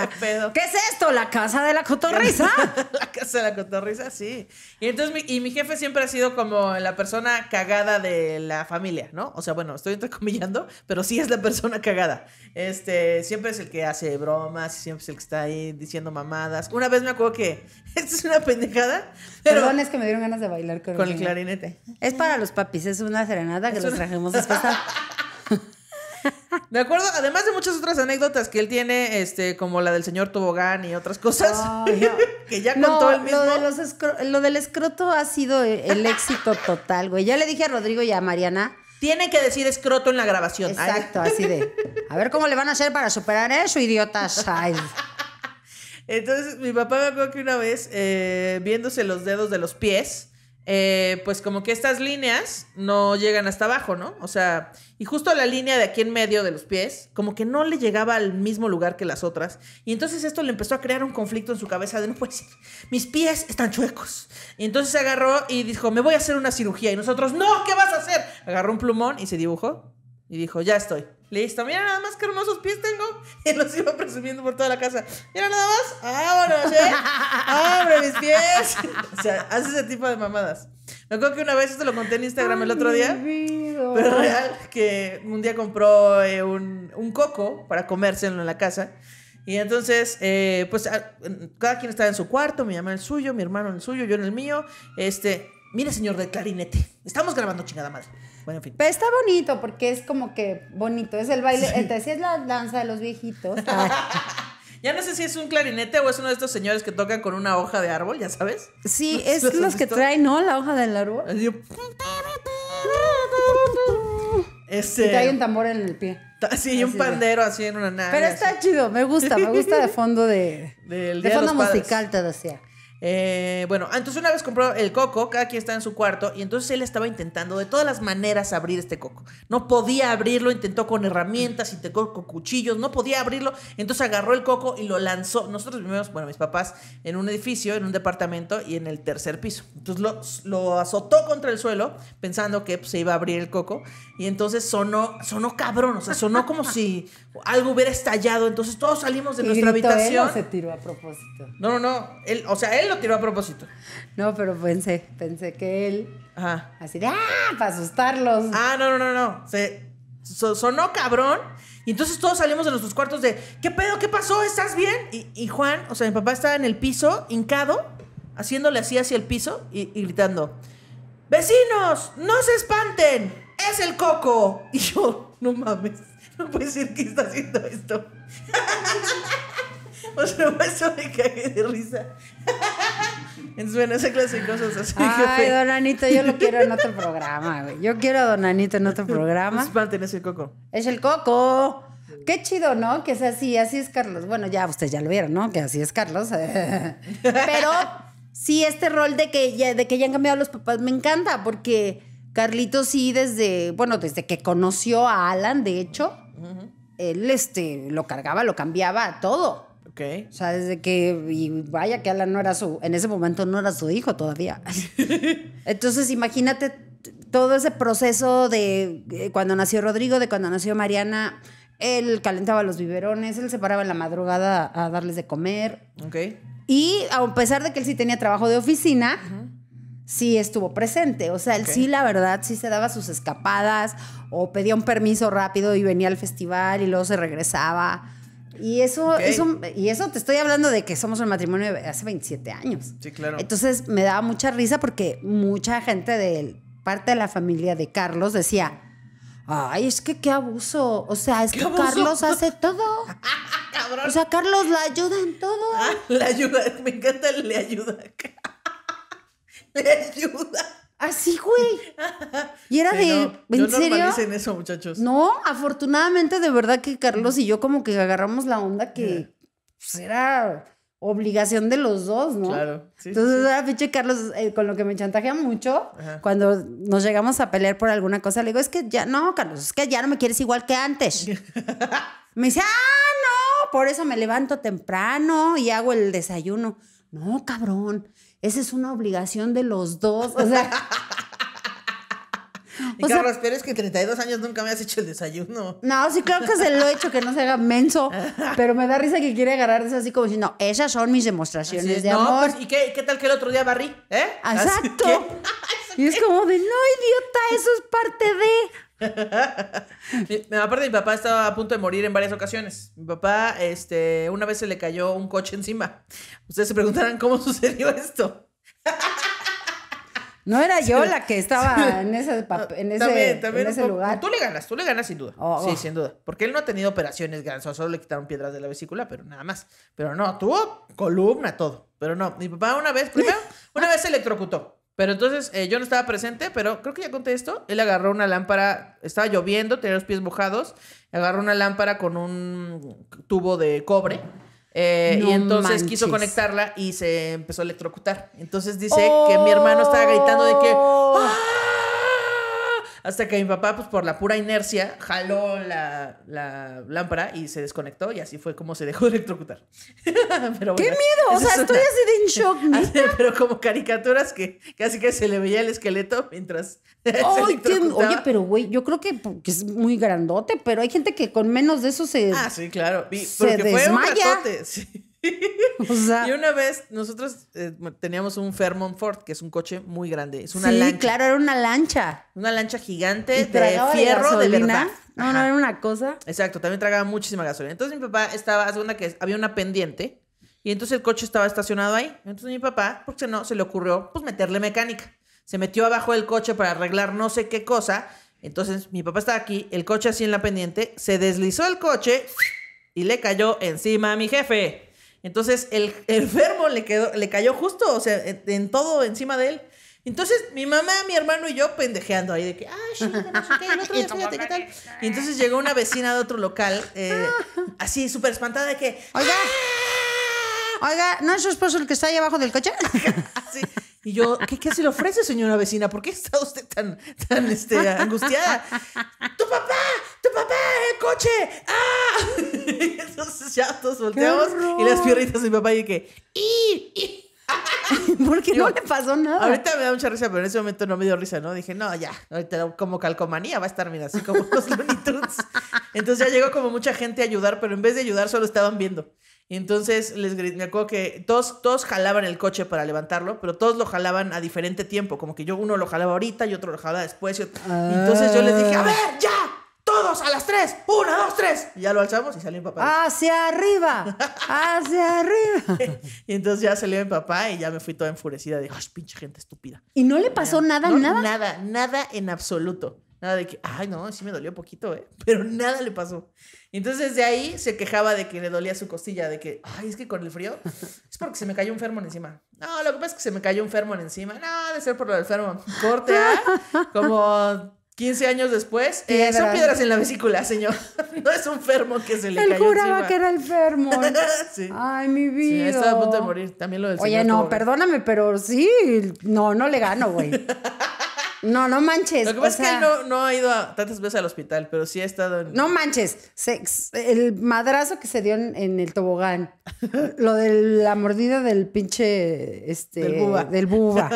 qué, pedo. qué es esto? ¿La casa de la cotorriza? la casa de la cotorriza, sí. Y entonces, mi, y mi jefe siempre ha sido como la persona cagada de la familia, ¿no? O sea, bueno, estoy entrecomillando, pero sí es la persona cagada. Este, siempre es el que hace bromas, siempre es el que está ahí diciendo mamadas. Una vez me acuerdo que, esto es una pendejada. Pero Perdón, es que me dieron ganas de bailar con, el clarinete. Es para los papis, es una serenada que los trajimos después. De acuerdo, además de muchas otras anécdotas que él tiene, este, como la del señor Tobogán y otras cosas, que ya contó él mismo. Lo, lo del escroto ha sido eh, el éxito total, güey. Ya le dije a Rodrigo y a Mariana. Tiene que decir escroto en la grabación. Exacto, así de. A ver cómo le van a hacer para superar eso, idiota. Entonces, mi papá me acuerdo que una vez, eh, viéndose los dedos de los pies, eh, pues como que estas líneas no llegan hasta abajo, ¿no? O sea, y justo la línea de aquí en medio de los pies, como que no le llegaba al mismo lugar que las otras. Y entonces esto le empezó a crear un conflicto en su cabeza de, no puede ser, mis pies están chuecos. Y entonces se agarró y dijo, me voy a hacer una cirugía. Y nosotros, no, ¿qué vas a hacer? Agarró un plumón y se dibujó y dijo, ya estoy. Listo, mira nada más qué hermosos pies tengo. Y los iba presumiendo por toda la casa. Mira nada más. ¿eh? ¡Abre mis pies! o sea, hace ese tipo de mamadas. Me acuerdo que una vez, esto lo conté en Instagram el otro día. Pero real, que un día compró eh, un, un, coco para comérselo en la casa. Y entonces, eh, pues ah, cada quien estaba en su cuarto, mi mamá en el suyo, mi hermano en el suyo, yo en el mío. Este, mire señor del clarinete, estamos grabando chingada madre. Pero está bonito porque es como que bonito. Es el baile, sí. Este, es la danza de los viejitos. Ya no sé si es un clarinete o es uno de estos señores que tocan con una hoja de árbol, ya sabes. Sí, es los, que traen, ¿no? La hoja del árbol. Y hay este. un tambor en el pie. Sí, y un pandero así en una nave. Pero está chido, me gusta, me gusta de fondo de, de, fondo musical, te decía. Eh, bueno, entonces una vez compró el coco, cada quien está en su cuarto, y entonces él estaba intentando de todas las maneras abrir este coco. No podía abrirlo, intentó con herramientas, intentó con cuchillos, no podía abrirlo. Entonces agarró el coco y lo lanzó. Nosotros vivimos, bueno, mis papás, en un edificio, en un departamento y en el tercer piso. Entonces lo, azotó contra el suelo, pensando que pues, se iba a abrir el coco, y entonces sonó, sonó cabrón, o sea, sonó como si algo hubiera estallado. Entonces todos salimos de nuestra habitación. Él se tiró a propósito. No, no, no. o sea, él tiró a propósito? No, pero pensé, pensé que él. Ajá. Así de ¡ah! para asustarlos. Ah, no, no, no, no. Se sonó cabrón. Y entonces todos salimos de nuestros cuartos de ¿qué pedo? ¿Qué pasó? ¿Estás bien? Y, Juan, o sea, mi papá estaba en el piso, hincado, haciéndole así hacia el piso y, y gritando. ¡Vecinos! ¡No se espanten! ¡Es el coco! Y yo, no mames, no puede ser que está haciendo esto. sea, eso me cagué de risa. Entonces, bueno, esa clase de cosas así. Ay, don Anito, yo lo quiero en otro programa, güey. Yo quiero a don Anito en otro programa. es pues, el coco. Es el coco. Qué chido, ¿no? Que es así, así es Carlos. Bueno, ya ustedes ya lo vieron, ¿no? Que así es Carlos. Pero sí, este rol de que ya, de que ya han cambiado los papás me encanta porque Carlito, sí desde, bueno, desde que conoció a Alan, de hecho, él este, lo cargaba, lo cambiaba, todo. O sea, desde que. Y vaya que Alan no era su. En ese momento no era su hijo todavía. Entonces, imagínate todo ese proceso de eh, cuando nació Rodrigo, de cuando nació Mariana. Él calentaba los biberones, él se paraba en la madrugada a darles de comer. Ok. Y a pesar de que él sí tenía trabajo de oficina, sí estuvo presente. O sea, él sí, la verdad, sí se daba sus escapadas o pedía un permiso rápido y venía al festival y luego se regresaba. Y eso, eso, y eso te estoy hablando de que somos un matrimonio de hace 27 años. Sí, claro. Entonces me daba mucha risa porque mucha gente de parte de la familia de Carlos decía, ay, es que qué abuso. O sea, es que Carlos hace todo. O sea, Carlos la ayuda en todo. Ah, la ayuda, me encanta, le ayuda. le ayuda. Así, güey. Y era de. No, ¿En serio? eso, muchachos. No, afortunadamente, de verdad que Carlos y yo, como que agarramos la onda que pues, era obligación de los dos, ¿no? Claro. Entonces, sí. Ah, pinche Carlos, eh, con lo que me chantajea mucho, cuando nos llegamos a pelear por alguna cosa, le digo, es que ya, no, Carlos, es que ya no me quieres igual que antes. me dice, ah, no, por eso me levanto temprano y hago el desayuno. No, cabrón. Esa es una obligación de los dos. O sea. Y Carlos, pero es que 32 años nunca me has hecho el desayuno. No, sí, creo que se lo he hecho, que no se haga menso. Pero me da risa que quiere agarrar eso así como si no, esas son mis demostraciones de amor. Pues, ¿Y qué, qué, tal que el otro día barrí? ¿Eh? Exacto. Y es como de, no, idiota, eso es parte de aparte, mi papá estaba a punto de morir en varias ocasiones. Mi papá, este, una vez se le cayó un coche encima. Ustedes se preguntarán cómo sucedió esto. No era yo la que estaba en ese, lugar. Tú le ganas, tú le ganas sin duda. Oh, oh. Sí, sin duda. Porque él no ha tenido operaciones grandes, solo le quitaron piedras de la vesícula, pero nada más. Pero no, tuvo columna, todo. Pero no, mi papá una vez, primero, una vez se electrocutó. Pero entonces eh, yo no estaba presente, pero creo que ya conté esto. Él agarró una lámpara, estaba lloviendo, tenía los pies mojados, agarró una lámpara con un tubo de cobre. Eh, y entonces quiso conectarla y se empezó a electrocutar. Entonces dice que mi hermano estaba gritando de que oh. ¡Ah! Hasta que mi papá, pues por la pura inercia, jaló la, lámpara y se desconectó y así fue como se dejó de electrocutar. ¡Qué miedo! O sea, estoy así de en shock. pero como caricaturas que casi que se le veía el esqueleto mientras qué... Oye, pero güey, yo creo que, es muy grandote, pero hay gente que con menos de eso se... Ah, sí, claro. se desmaya. O y una vez nosotros eh, teníamos un Fairmont Ford, que es un coche muy grande. Es una sí, claro, era una lancha. Una lancha gigante de fierro de, verdad. No, no era una cosa. Exacto, también tragaba muchísima gasolina. Entonces mi papá estaba, segunda que había una pendiente y entonces el coche estaba estacionado ahí. Entonces mi papá, porque no, se le ocurrió pues meterle mecánica. Se metió abajo del coche para arreglar no sé qué cosa. Entonces mi papá estaba aquí, el coche así en la pendiente, se deslizó el coche y le cayó encima a mi jefe. Entonces el, enfermo le, quedó, le cayó justo, o sea, en todo encima de él. Entonces mi mamá, mi hermano y yo pendejeando ahí de que, ah, no sé qué, el otro día, fíjate qué tal. Y entonces llegó una vecina de otro local, eh, así súper espantada de que, oiga, ah". oiga, ¿no es su esposo el que está ahí abajo del coche? Y yo, ¿qué, qué se le ofrece, señora vecina? ¿Por qué está usted tan, tan este, angustiada? ¡Tu papá! ¡Tu papá el coche! ¡Ah! Entonces ya todos volteamos y las pierritas de mi papá y que ¡Y! y Porque no le pasó nada. Ahorita me da mucha risa, pero en ese momento no me dio risa, ¿no? Dije, no, ya, ahorita como calcomanía va a estar, mira, así como los Looney Entonces ya llegó como mucha gente a ayudar, pero en vez de ayudar solo estaban viendo. Entonces les me que todos, todos jalaban el coche para levantarlo, pero todos lo jalaban a diferente tiempo. Como que yo uno lo jalaba ahorita y otro lo jalaba después. Entonces yo les dije, a ver, ya, todos a las tres, una, dos, tres. Y ya lo alzamos y salió mi papá. Hacia arriba, hacia arriba. y entonces ya salió mi papá y ya me fui toda enfurecida de, ¡ay, pinche gente estúpida! ¿Y no le pasó nada, nada? Nada, nada en absoluto. Nada de que, ay, no, sí me dolió poquito, ¿eh?". Pero nada le pasó. Entonces de ahí se quejaba de que le dolía su costilla, de que, ay, es que con el frío es porque se me cayó un fermón encima. No, lo que pasa es que se me cayó un fermón encima. No, de ser por lo del fermón. Corte como 15 años después, eh, son piedras en la vesícula, señor. No es un fermo que se le Él cayó juraba que era el fermo. sí. Ay, mi vida. Sí, estaba a punto de morir. También lo del Oye, no, perdóname, pero sí. No, no le gano, güey. No, no manches. Lo que pasa es que él no, ha ido tantas veces al hospital, pero sí ha estado en... No manches. el madrazo que se dio en, el tobogán. lo de la mordida del pinche. Este, del buba. Del buba.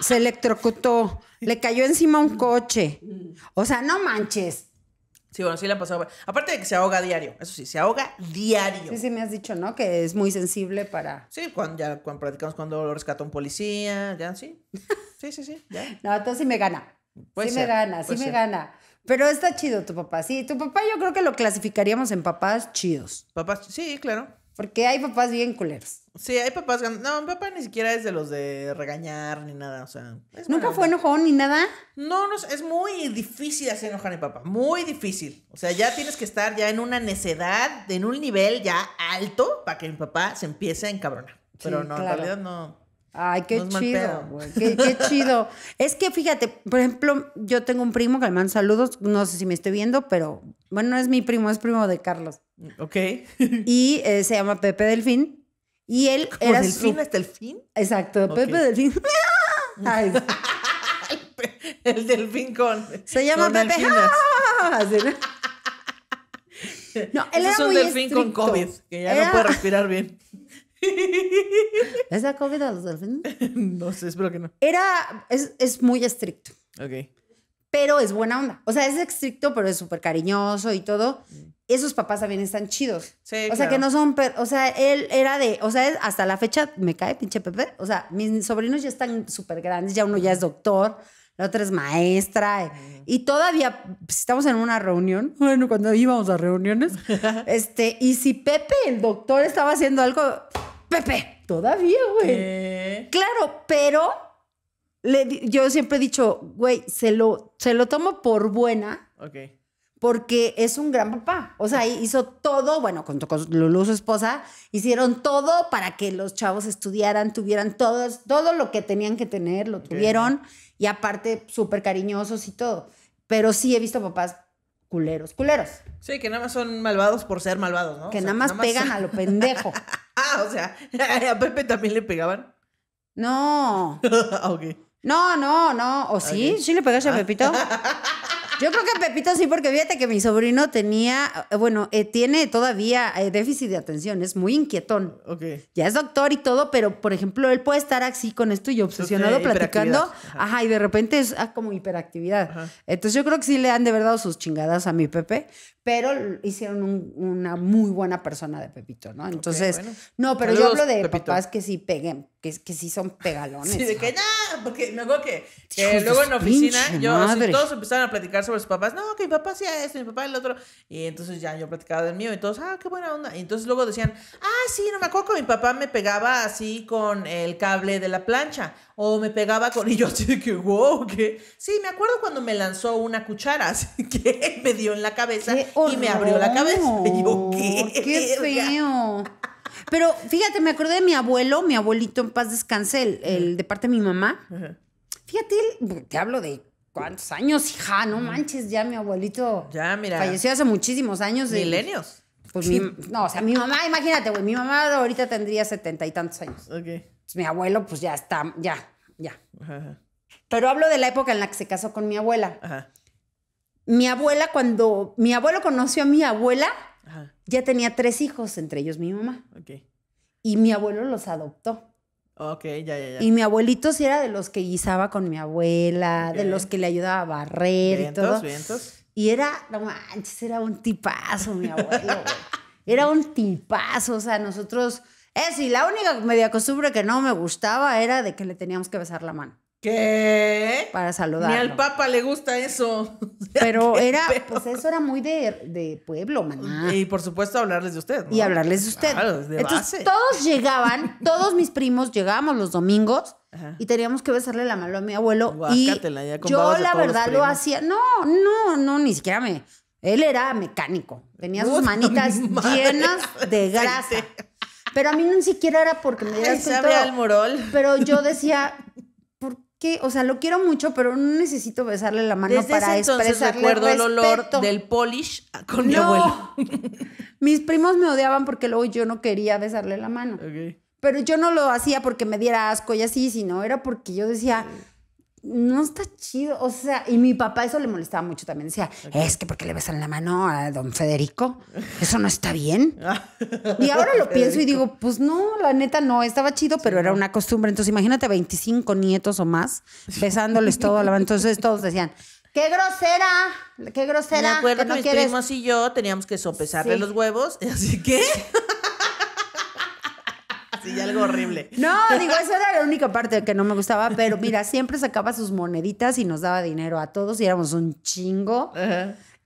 se electrocutó. Le cayó encima un coche. O sea, no manches. Sí, bueno, sí le han pasado. Aparte de que se ahoga diario, eso sí, se ahoga diario. Sí, sí, me has dicho, ¿no? Que es muy sensible para. Sí, cuando ya cuando practicamos cuando lo rescató un policía, ya sí. Sí, sí, sí. no, entonces sí me gana. sí me gana, sí me gana. Pero está chido tu papá. Sí, tu papá yo creo que lo clasificaríamos en papás chidos. Papás, sí, claro. Porque hay papás bien culeros. Sí, hay papás. No, mi papá ni siquiera es de los de regañar ni nada. O sea. ¿Nunca fue enojón ni nada? No, no, es muy difícil hacer enojar a mi papá. Muy difícil. O sea, ya tienes que estar ya en una necedad, en un nivel ya alto para que mi papá se empiece a encabronar. Pero no, en realidad no. Ay, qué chido, Qué, chido. Es que fíjate, por ejemplo, yo tengo un primo que le mando saludos, no sé si me esté viendo, pero bueno, no es mi primo, es primo de Carlos. Mm, ok. Y eh, se llama Pepe Delfín. Y él era. ¿Delfín hasta el fin? Exacto, Pepe Delfín. Ay. el delfín con. Se llama Pepe. ¿no? es un delfín con COVID, que ya no puede respirar bien. ¿Es la COVID a los delfines? no sé, espero que no. Era, es, es muy estricto. Ok. Pero es buena onda. O sea, es estricto, pero es súper cariñoso y todo. Mm. Esos papás también están chidos. o sea, que no son, o sea, él era de, o sea, hasta la fecha me cae pinche Pepe. O sea, mis sobrinos ya están súper grandes, ya uno ya es doctor la otra es maestra. Eh. Y todavía pues, estamos en una reunión, bueno, cuando íbamos a reuniones, este, y si Pepe, el doctor, estaba haciendo algo, Pepe. Todavía, güey. Claro, pero yo siempre he dicho, güey, se lo, se lo tomo por buena. Porque es un gran papá. O sea, hizo todo, bueno, con, con su esposa, hicieron todo para que los chavos estudiaran, tuvieran todos, todo lo que tenían que tener, lo tuvieron. Y aparte, súper cariñosos y todo. Pero sí he visto papás culeros, culeros. Sí, que nada más son malvados por ser malvados, ¿no? Que nada más pegan a lo pendejo. Ah, o sea, a Pepe también le pegaban. No. qué? Ah, no, no, no. ¿O sí? ¿Sí le pegaste a ah. Pepito? Yo creo que Pepito sí, porque fíjate que mi sobrino tenía, eh, bueno, eh, tiene todavía eh, déficit de atención, es muy inquietón. Ok. Ya es doctor y todo, pero por ejemplo, él puede estar así con esto y obsesionado platicando. Ajá. y de repente es ah, como hiperactividad. Entonces yo creo que sí le han de verdad sus chingadas a mi Pepe, pero hicieron una muy buena persona de Pepito, ¿no? Entonces, no, pero yo hablo de papás que sí peguen, que, sí son pegalones. Sí, de que nada, porque me acuerdo que, luego en la oficina todos empezaron a platicar sobre sus papás. No, que mi papá hacía esto, mi papá el otro. Y entonces ya yo platicaba del mío y todos, ah, qué buena onda. Y entonces luego decían, ah, sí, no me acuerdo que mi papá me pegaba así con el cable de la plancha o me pegaba con... Y yo así de que, wow, que... Sí, me acuerdo cuando me lanzó una cuchara así que me dio en la cabeza y me abrió la cabeza. Y yo, ¿qué? ¡Qué feo! Pero fíjate, me acordé de mi abuelo, mi abuelito en paz descanse, el, de parte de mi mamá. Fíjate, te hablo de cuántos años, hija, no manches, ya mi abuelito ya, mira. falleció hace muchísimos años. Milenios. Pues no, o sea, mi mamá, imagínate, güey, mi mamá ahorita tendría setenta y tantos años. Ok. Pues mi abuelo, pues ya está, ya, ya. Pero hablo de la época en la que se casó con mi abuela. Ajá. Mi abuela, cuando mi abuelo conoció a mi abuela, ya tenía tres hijos, entre ellos mi mamá. Y mi abuelo los adoptó. Ok, ya, ya, ya. Y mi abuelito sí era de los que guisaba con mi abuela, de los que le ayudaba a barrer y todo. Vientos. Y era, no manches, era un tipazo mi abuelo. era un tipazo, o sea, nosotros... Es, eh, y la única media costumbre que no me gustaba era de que le teníamos que besar la mano. Para saludar. Ni al Papa le gusta eso. Pero era, pues eso era muy de, pueblo, man. Y por supuesto hablarles de usted. Y hablarles de usted. Entonces, todos llegaban, todos mis primos llegábamos los domingos y teníamos que besarle la mano a mi abuelo. y yo, la verdad, lo hacía. No, no, no, ni siquiera me. Él era mecánico. Tenía sus manitas llenas de grasa. Pero a mí ni siquiera era porque me dieras era el morol. Pero yo decía, que, o sea, lo quiero mucho, pero no necesito besarle la mano para expresar. entonces recuerdo el olor del polish con mi abuelo. Mis primos me odiaban porque luego yo no quería besarle la mano. Pero yo no lo hacía porque me diera asco y así, sino era porque yo decía, no está chido. O sea, y mi papá eso le molestaba mucho también. Decía, es que porque le besan la mano a don Federico, eso no está bien. y ahora lo pienso y digo, pues no, la neta no, estaba chido, pero era una costumbre. Entonces imagínate 25 nietos o más besándoles todo la Entonces todos decían, ¡Qué grosera! ¡Qué grosera! Me acuerdo que, no mis y yo teníamos que sopesarle los huevos. Así que y algo horrible. No, digo, esa era la única parte que no me gustaba, pero mira, siempre sacaba sus moneditas y nos daba dinero a todos y éramos un chingo.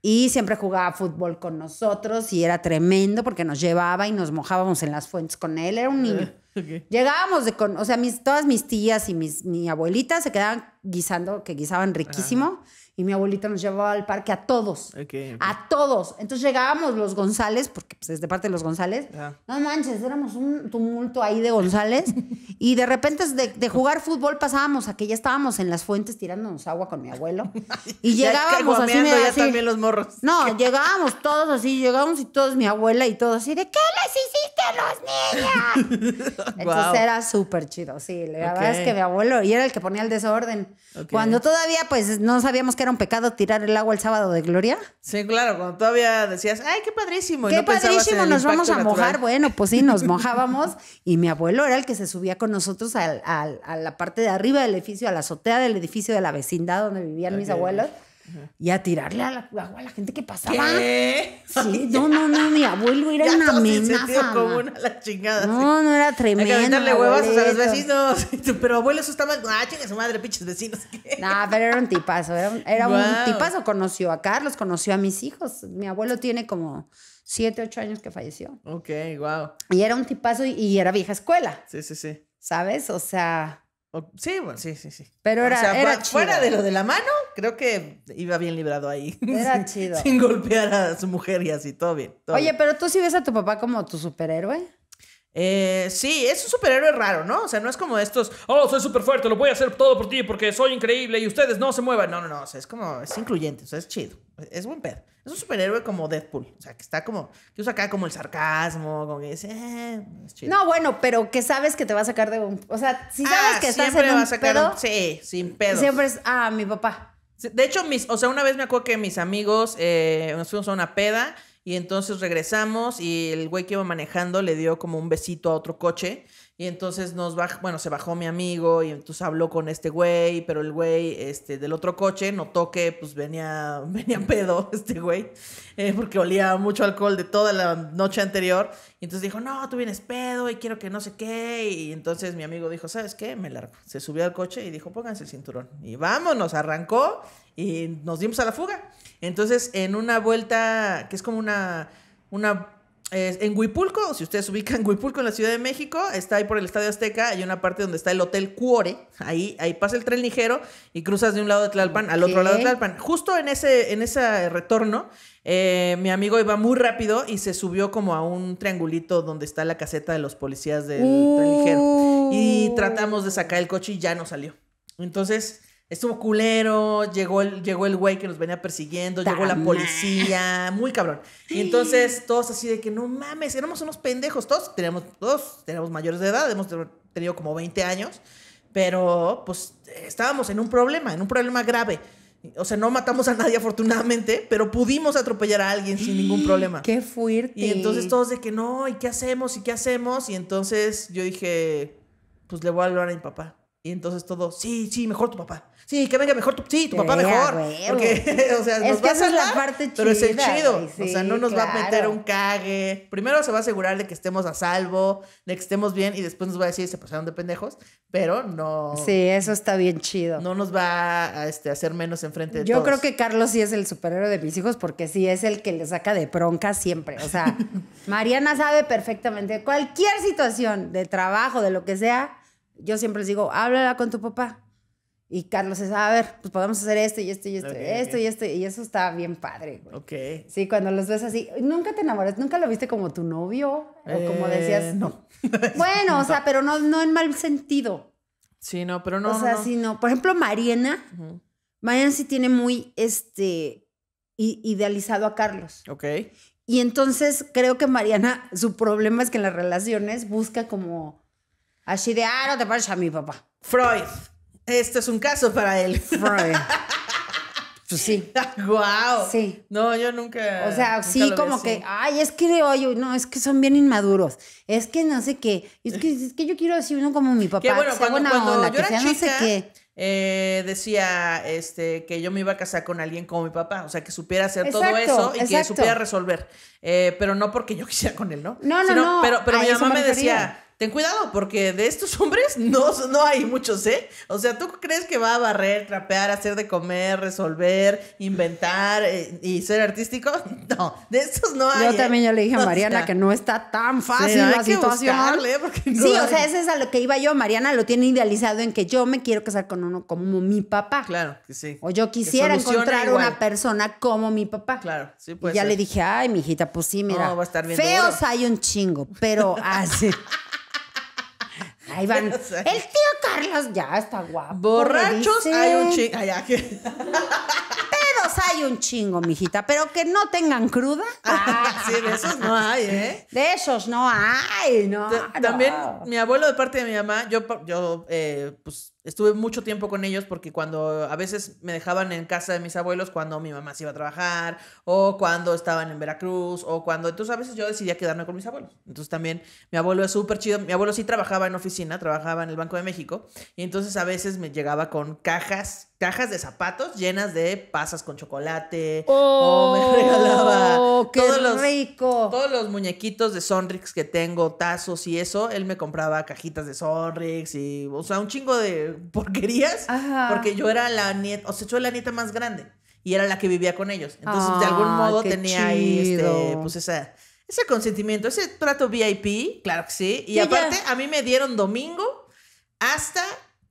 Y siempre jugaba fútbol con nosotros y era tremendo porque nos llevaba y nos mojábamos en las fuentes con él. Era un niño. Llegábamos de con, o sea, mis, todas mis tías y mi abuelita se quedaban guisando, que guisaban riquísimo. Y mi abuelita nos llevaba al parque a todos. A todos. Entonces llegábamos los González, porque pues, es de parte de los González. No manches, éramos un tumulto ahí de González. y de repente de, jugar fútbol pasábamos a que ya estábamos en las fuentes tirándonos agua con mi abuelo. Y llegábamos así, me, así. también los morros. No, llegábamos todos así, llegábamos y todos mi abuela y todos así de ¿qué les hiciste a los niños? Entonces era súper chido, sí. La verdad es que mi abuelo, y era el que ponía el desorden. Cuando todavía pues no sabíamos era un pecado tirar el agua el sábado de gloria? Sí, claro, cuando todavía decías, ay, qué padrísimo. qué padrísimo, nos vamos a mojar. Bueno, pues sí, nos mojábamos y mi abuelo era el que se subía con nosotros a, a, la parte de arriba del edificio, a la azotea del edificio de la vecindad donde vivían mis abuelos y a tirarle a la, a la gente que pasaba. ¿Qué? Sí, no, no, no, mi abuelo era una amenaza. común a la chingada. No, no era tremendo. Hay que aventarle a los vecinos. Pero abuelo, eso está Ah, chinga su madre, pinches vecinos. No, pero era un tipazo. Era, un, tipazo. Conoció a Carlos, conoció a mis hijos. Mi abuelo tiene como siete, ocho años que falleció. Ok, wow. Y era un tipazo y era vieja escuela. Sí, sí, sí. ¿Sabes? O sea, Sí, bueno, sí, sí, sí. Pero era, fuera de lo de la mano, creo que iba bien librado ahí. Era sin, chido. Sin golpear a su mujer y así, todo bien. Oye, pero tú sí ves a tu papá como tu superhéroe. Eh, sí, es un superhéroe raro, ¿no? O sea, no es como estos, oh, soy súper fuerte, lo voy a hacer todo por ti porque soy increíble y ustedes no se muevan. No, no, no, o sea, es como, es incluyente, o sea, es chido, es buen pedo. Es un superhéroe como Deadpool, o sea, que está como, que usa acá como el sarcasmo, como que dice, eh, es chido. No, bueno, pero que sabes que te va a sacar de un. O sea, si ah, sabes que estás siempre en va a sacar pedo, un, Sí, sin pedo. Siempre es, ah, mi papá. De hecho, mis, o sea, una vez me acuerdo que mis amigos eh, nos fuimos a una peda. Y entonces regresamos y el güey que iba manejando le dio como un besito a otro coche y entonces nos bajó, bueno, se bajó mi amigo y entonces habló con este güey, pero el güey este, del otro coche notó que pues venía, venía pedo este güey, eh, porque olía mucho alcohol de toda la noche anterior. Y entonces dijo, no, tú vienes pedo y quiero que no sé qué. Y entonces mi amigo dijo, ¿sabes qué? Me largo. Se subió al coche y dijo, pónganse el cinturón. Y vámonos, arrancó y nos dimos a la fuga. Entonces en una vuelta, que es como una, una en Huipulco, si ustedes ubican Huipulco en la Ciudad de México, está ahí por el Estadio Azteca, hay una parte donde está el Hotel Cuore, ahí, ahí pasa el tren ligero y cruzas de un lado de Tlalpan al otro lado de Tlalpan. Justo en ese, en ese retorno, eh, mi amigo iba muy rápido y se subió como a un triangulito donde está la caseta de los policías del tren ligero. Y uh. tratamos de sacar el coche y ya no salió. Entonces, Estuvo culero, llegó el, llegó el güey que nos venía persiguiendo, llegó la policía, muy cabrón. Y entonces todos así de que no mames, éramos unos pendejos, todos teníamos, todos teníamos mayores de edad, hemos tenido como 20 años, pero pues estábamos en un problema, en un problema grave. O sea, no matamos a nadie afortunadamente, pero pudimos atropellar a alguien sin ningún problema. ¡Qué fuerte! Y entonces todos de que no, ¿y qué hacemos? ¿Y qué hacemos? Y entonces yo dije, pues le voy a hablar a mi papá. Y entonces todo, sí, sí, mejor tu papá. Sí, que venga mejor tu, sí, tu papá mejor. porque, o sea, nos va a salvar, la parte chida, pero es el chido. o sea, no nos va a meter un cague. Primero se va a asegurar de que estemos a salvo, de que estemos bien, y después nos va a decir, se pasaron de pendejos, pero no. Sí, eso está bien chido. No nos va a este, hacer menos enfrente de Yo creo que Carlos sí es el superhéroe de mis hijos, porque sí es el que le saca de bronca siempre. O sea, Mariana sabe perfectamente cualquier situación de trabajo, de lo que sea yo siempre les digo, háblala con tu papá. Y Carlos es, a ver, pues podemos hacer esto y esto y esto, esto y esto. Y eso está bien padre, Ok. Sí, cuando los ves así, nunca te enamoras, nunca lo viste como tu novio o como eh, decías. No. bueno, o sea, pero no, no en mal sentido. Sí, no, pero no. O sea, sí, no. Por ejemplo, Mariana. Mariana sí tiene muy, este, idealizado a Carlos. Ok. Y entonces creo que Mariana, su problema es que en las relaciones busca como Así de, ah, no te parece a mi papá. Freud. Este es un caso para él. Freud. Pues sí. ¡Guau! Sí. No, yo nunca. O sea, sí, como que, ay, es que de no, es que son bien inmaduros. Es que no sé qué. Es que, es que yo quiero decir uno como mi papá. Que bueno, cuando, yo era chica, eh, decía este, que yo me iba a casar con alguien como mi papá, o sea, que supiera hacer todo eso y que supiera resolver, eh, pero no porque yo quisiera con él, ¿no? No, no, no. Pero, pero mi mamá me decía, ten cuidado, porque de estos hombres no, no hay muchos, ¿eh? O sea, ¿tú crees que va a barrer, trapear, hacer de comer, resolver, inventar eh, y ser artístico? No, de estos no hay. Yo también ¿eh? ya le dije a Mariana que no está tan fácil la situación. sí, o sea, eso es a lo que iba yo. Mariana lo tiene idealizado en que yo me quiero casar con uno como mi papá. Claro, que sí. O yo quisiera encontrar una persona como mi papá. Claro, sí, pues. Ya le dije, ay, mijita, pues sí, mira. No, estar bien Feos hay un chingo, pero así. El tío Carlos ya está guapo. Borrachos hay un chingo. Pedos hay un chingo, mijita. Pero que no tengan cruda. Ah, sí, de esos no hay, ¿eh? De esos no hay, no. también mi abuelo, de parte de mi mamá, yo, yo eh, pues estuve mucho tiempo con ellos porque cuando a veces me dejaban en casa de mis abuelos cuando mi mamá se iba a trabajar o cuando estaban en Veracruz o cuando entonces a veces yo decidía quedarme con mis abuelos. Entonces también mi abuelo es súper chido, mi abuelo sí trabajaba en oficina, trabajaba en el Banco de México y entonces a veces me llegaba con cajas cajas de zapatos llenas de pasas con chocolate o me regalaba oh, todos los todos los muñequitos de Sonrix que tengo, tazos y eso, él me compraba cajitas de Sonrix y o sea, un chingo de porquerías, porque yo era la nieta, o sea, yo era la nieta más grande y era la que vivía con ellos. Entonces, de algún ah, modo tenía ahí, este, pues ese consentimiento, ese trato VIP, claro que sí. Y, aparte, a mí me dieron domingo hasta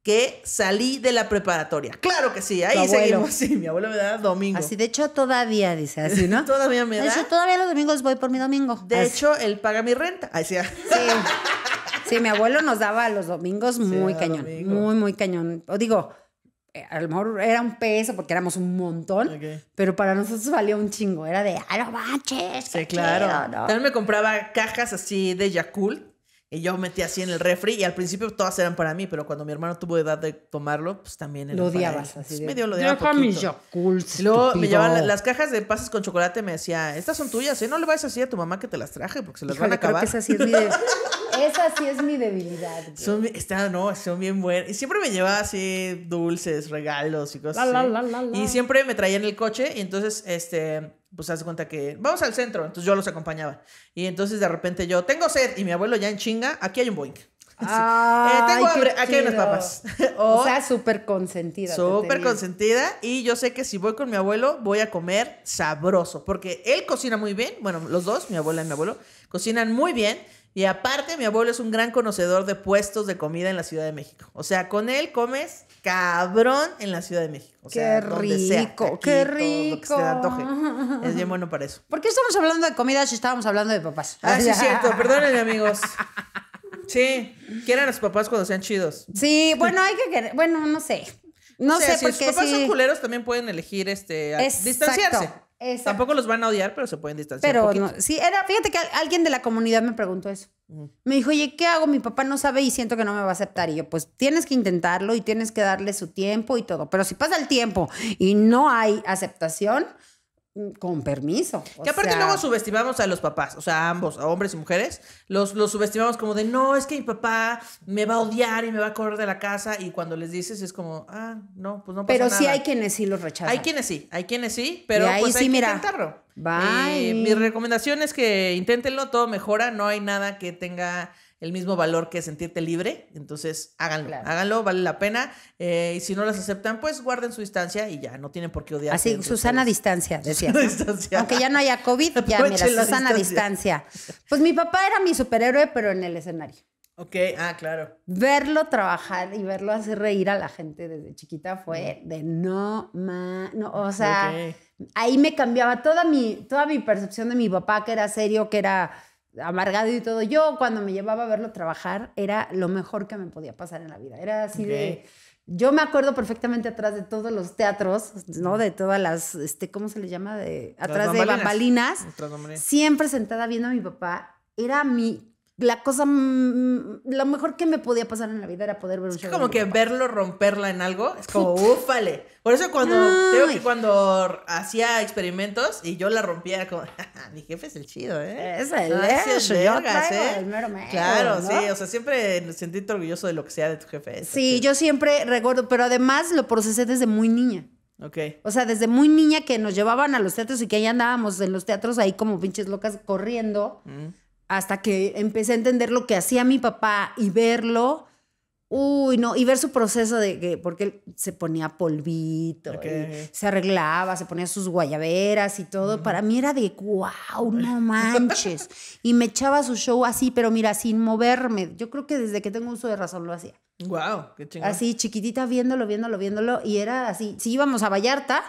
que salí de la preparatoria. Claro que sí, ahí seguimos. Sí, mi abuelo me da domingo. Así, de hecho, todavía dice así, ¿no? todavía me da. De todavía los domingos voy por mi domingo. De hecho, él paga mi renta. Así. Sí. Sí, mi abuelo nos daba los domingos muy cañón, muy, muy cañón. O digo, eh, a lo mejor era un peso porque éramos un montón, pero para nosotros valía un chingo. Era de, ¡ah, no Sí, claro. él También me compraba cajas así de Yakult y yo metía así en el refri y al principio todas eran para mí, pero cuando mi hermano tuvo edad de tomarlo, pues también era Lo odiabas así. medio lo Yo mis me llevaban las cajas de pasas con chocolate y me decía, estas son tuyas, ¿eh? No le vayas así a tu mamá que te las traje porque se las van a acabar. Esa sí es mi debilidad. Son, no, son bien buenas. Y siempre me llevaba así dulces, regalos y cosas y siempre me traía en el coche y entonces, este, pues hace cuenta que vamos al centro. Entonces yo los acompañaba. Y entonces de repente yo, tengo sed. Y mi abuelo ya en chinga, aquí hay un Boeing Ah, tengo aquí hay unas papas. o, sea, súper consentida. Súper consentida. Y yo sé que si voy con mi abuelo, voy a comer sabroso. Porque él cocina muy bien. Bueno, los dos, mi abuela y mi abuelo, cocinan muy bien. Y aparte, mi abuelo es un gran conocedor de puestos de comida en la Ciudad de México. O sea, con él comes cabrón en la Ciudad de México. O sea, qué rico, qué rico. Es bien bueno para eso. ¿Por qué estamos hablando de comida si estábamos hablando de papás? Ah, sí, es cierto. Perdónenme, amigos. Sí, quieren a los papás cuando sean chidos. Sí, bueno, hay que Bueno, no sé. No sé, si sus papás son culeros, también pueden elegir este, distanciarse. Tampoco los van a odiar, pero se pueden distanciar. Pero poquito. sí, era, fíjate que alguien de la comunidad me preguntó eso. Me dijo, oye, ¿qué hago? Mi papá no sabe y siento que no me va a aceptar. Y yo, pues tienes que intentarlo y tienes que darle su tiempo y todo. Pero si pasa el tiempo y no hay aceptación, con permiso. que aparte luego subestimamos a los papás, o sea, a ambos, a hombres y mujeres, los, los subestimamos como de, no, es que mi papá me va a odiar y me va a correr de la casa y cuando les dices es como, ah, no, pues no pasa pero nada. sí hay quienes sí los rechazan. Hay quienes sí, hay quienes sí, pero ahí pues intentarlo. Bye. Eh, mi recomendación es que inténtenlo, todo mejora, no hay nada que tenga el mismo valor que sentirte libre. Entonces, háganlo, háganlo, vale la pena. Eh, y si no las aceptan, pues guarden su distancia y ya, no tienen por qué odiar. Así, Susana a distancia, decía. distancia. Aunque ya no haya COVID, ya mira, Susana distancia. distancia. Pues mi papá era mi superhéroe, pero en el escenario. Ok, ah, claro. Verlo trabajar y verlo hacer reír a la gente desde chiquita fue de no, ma, no, o sea, ahí me cambiaba toda mi, toda mi percepción de mi papá, que era serio, que era amargado y todo. Yo cuando me llevaba a verlo trabajar era lo mejor que me podía pasar en la vida. Era así de... Yo me acuerdo perfectamente atrás de todos los teatros, ¿no? De todas las, este, ¿cómo se le llama? De, atrás de bambalinas siempre sentada viendo a mi papá. Era mi la cosa, lo mejor que me podía pasar en la vida era poder ver un es como que verlo romperla en algo, es como, ufale. Por eso cuando, creo que cuando hacía experimentos y yo la rompía, como, mi jefe es el chido, ¿eh? Es el, es ¿eh? Claro, sí, o sea, siempre sentí orgulloso de lo que sea de tu jefe. Sí, yo siempre recuerdo, pero además lo procesé desde muy niña. Okay. O sea, desde muy niña que nos llevaban a los teatros y que ahí andábamos en los teatros ahí como pinches locas corriendo. Mm hasta que empecé a entender lo que hacía mi papá y verlo. Uy, no, y ver su proceso de que, porque él se ponía polvito, se arreglaba, se ponía sus guayaberas y todo. Para mí era de, wow, no manches. y me echaba su show así, pero mira, sin moverme. Yo creo que desde que tengo uso de razón lo hacía. Wow, qué chingada. Así, chiquitita, viéndolo, viéndolo, viéndolo. Y era así, si íbamos a Vallarta,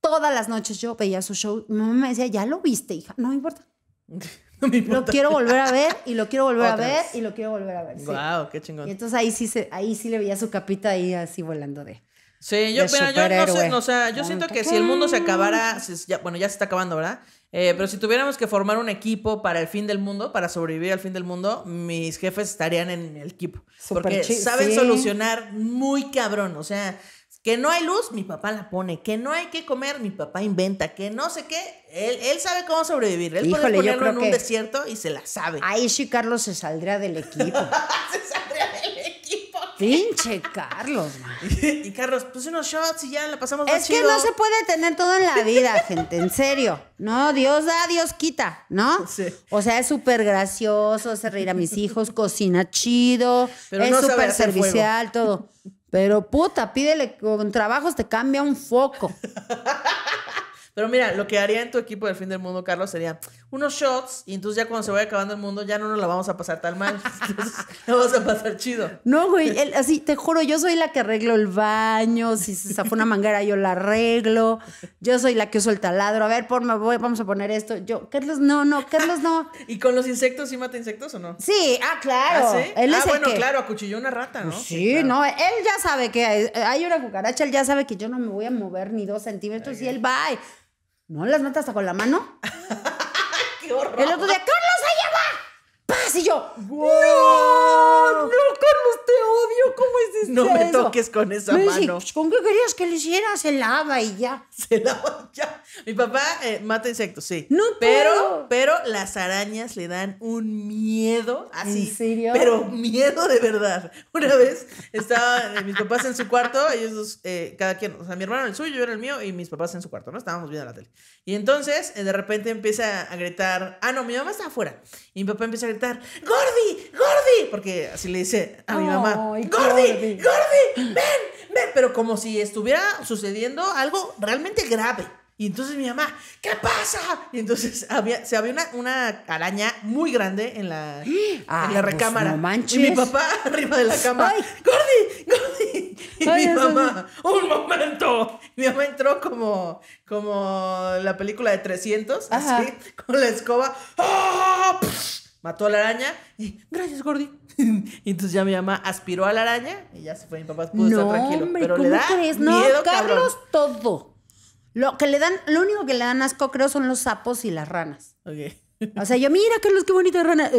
todas las noches yo veía su show. Mi mamá me decía, ya lo viste, hija, no importa. lo quiero volver a ver y lo quiero volver a ver y lo quiero volver a ver. Guau, qué chingón. Y entonces ahí sí, se, ahí sí le veía su capita ahí así volando de. Sí, yo, yo no o sea, yo siento que si el mundo se acabara, bueno, ya se está acabando, ¿verdad? Eh, pero si tuviéramos que formar un equipo para el fin del mundo, para sobrevivir al fin del mundo, mis jefes estarían en el equipo. porque saben solucionar muy cabrón. O sea, que no hay luz, mi papá la pone. Que no hay que comer, mi papá inventa. Que no sé qué, él, sabe cómo sobrevivir. Él Híjole, puede en un desierto y se la sabe. Ahí sí Carlos se saldría del equipo. se saldría del equipo. Pinche Carlos. y Carlos, pues unos shots y ya la pasamos Es que no se puede tener todo en la vida, gente, en serio. No, Dios da, Dios quita, ¿no? O sea, es súper gracioso, hace reír a mis hijos, cocina chido, es súper servicial, todo. Pero puta, pídele con trabajos, te cambia un foco. Pero mira, lo que haría en tu equipo del fin del mundo, Carlos, sería unos shots y entonces ya cuando se vaya acabando el mundo ya no nos la vamos a pasar tan mal. vamos a pasar chido. No, güey, así te juro, yo soy la que arreglo el baño, si se zafó una manguera yo la arreglo, yo soy la que uso el taladro, a ver, voy, vamos a poner esto. Yo, Carlos, no, no, Carlos, no. ¿Y con los insectos sí mata insectos o no? Sí, ah, claro. ¿Ah, ah bueno, claro, acuchilló una rata, ¿no? Pues sí, no, él ya sabe que hay, una cucaracha, él ya sabe que yo no me voy a mover ni dos centímetros y él va. ¿No las mata hasta con la mano? El otro día, Carlos y yo, no, no, Carlos, te odio. ¿Cómo es No me toques con esa mano. ¿Con qué querías que le hiciera? Se lava y ya. Se lava ya. Mi papá eh, mata insectos, sí. pero, pero, las arañas le dan un miedo así. ¿En serio? Pero miedo de verdad. Una vez estaba eh, mis papás en su cuarto, ellos dos, eh, cada quien, o sea, mi hermano en el suyo, yo era el mío y mis papás en su cuarto, ¿no? Estábamos viendo la tele. Y entonces, de repente empieza a gritar, ah, no, mi mamá está afuera. Y mi papá empieza a gritar, ¡Gordi! ¡Gordi! Porque así le dice a mi mamá. ¡Gordi! ¡Gordi! ¡Ven! ¡Ven! Pero como si estuviera sucediendo algo realmente grave. Y entonces mi mamá, ¿qué pasa? Y entonces había, se había una, una araña muy grande en la, en la pues, recámara. mi papá arriba de la cama. ¡Gordi! ¡Gordi! Y mi mamá, ¡un momento! Mi mamá entró como, como la película de 300, así, con la escoba. ¡Ah! mató a la araña y gracias, Gordy. y entonces ya mi mamá aspiró a la araña y ya se fue. Mi papá pudo estar tranquilo. pero le da Miedo, no, Carlos, todo. Lo que le dan, lo único que le dan asco, creo, son los sapos y las ranas. Okay. O sea, yo, mira, Carlos, qué bonita rana.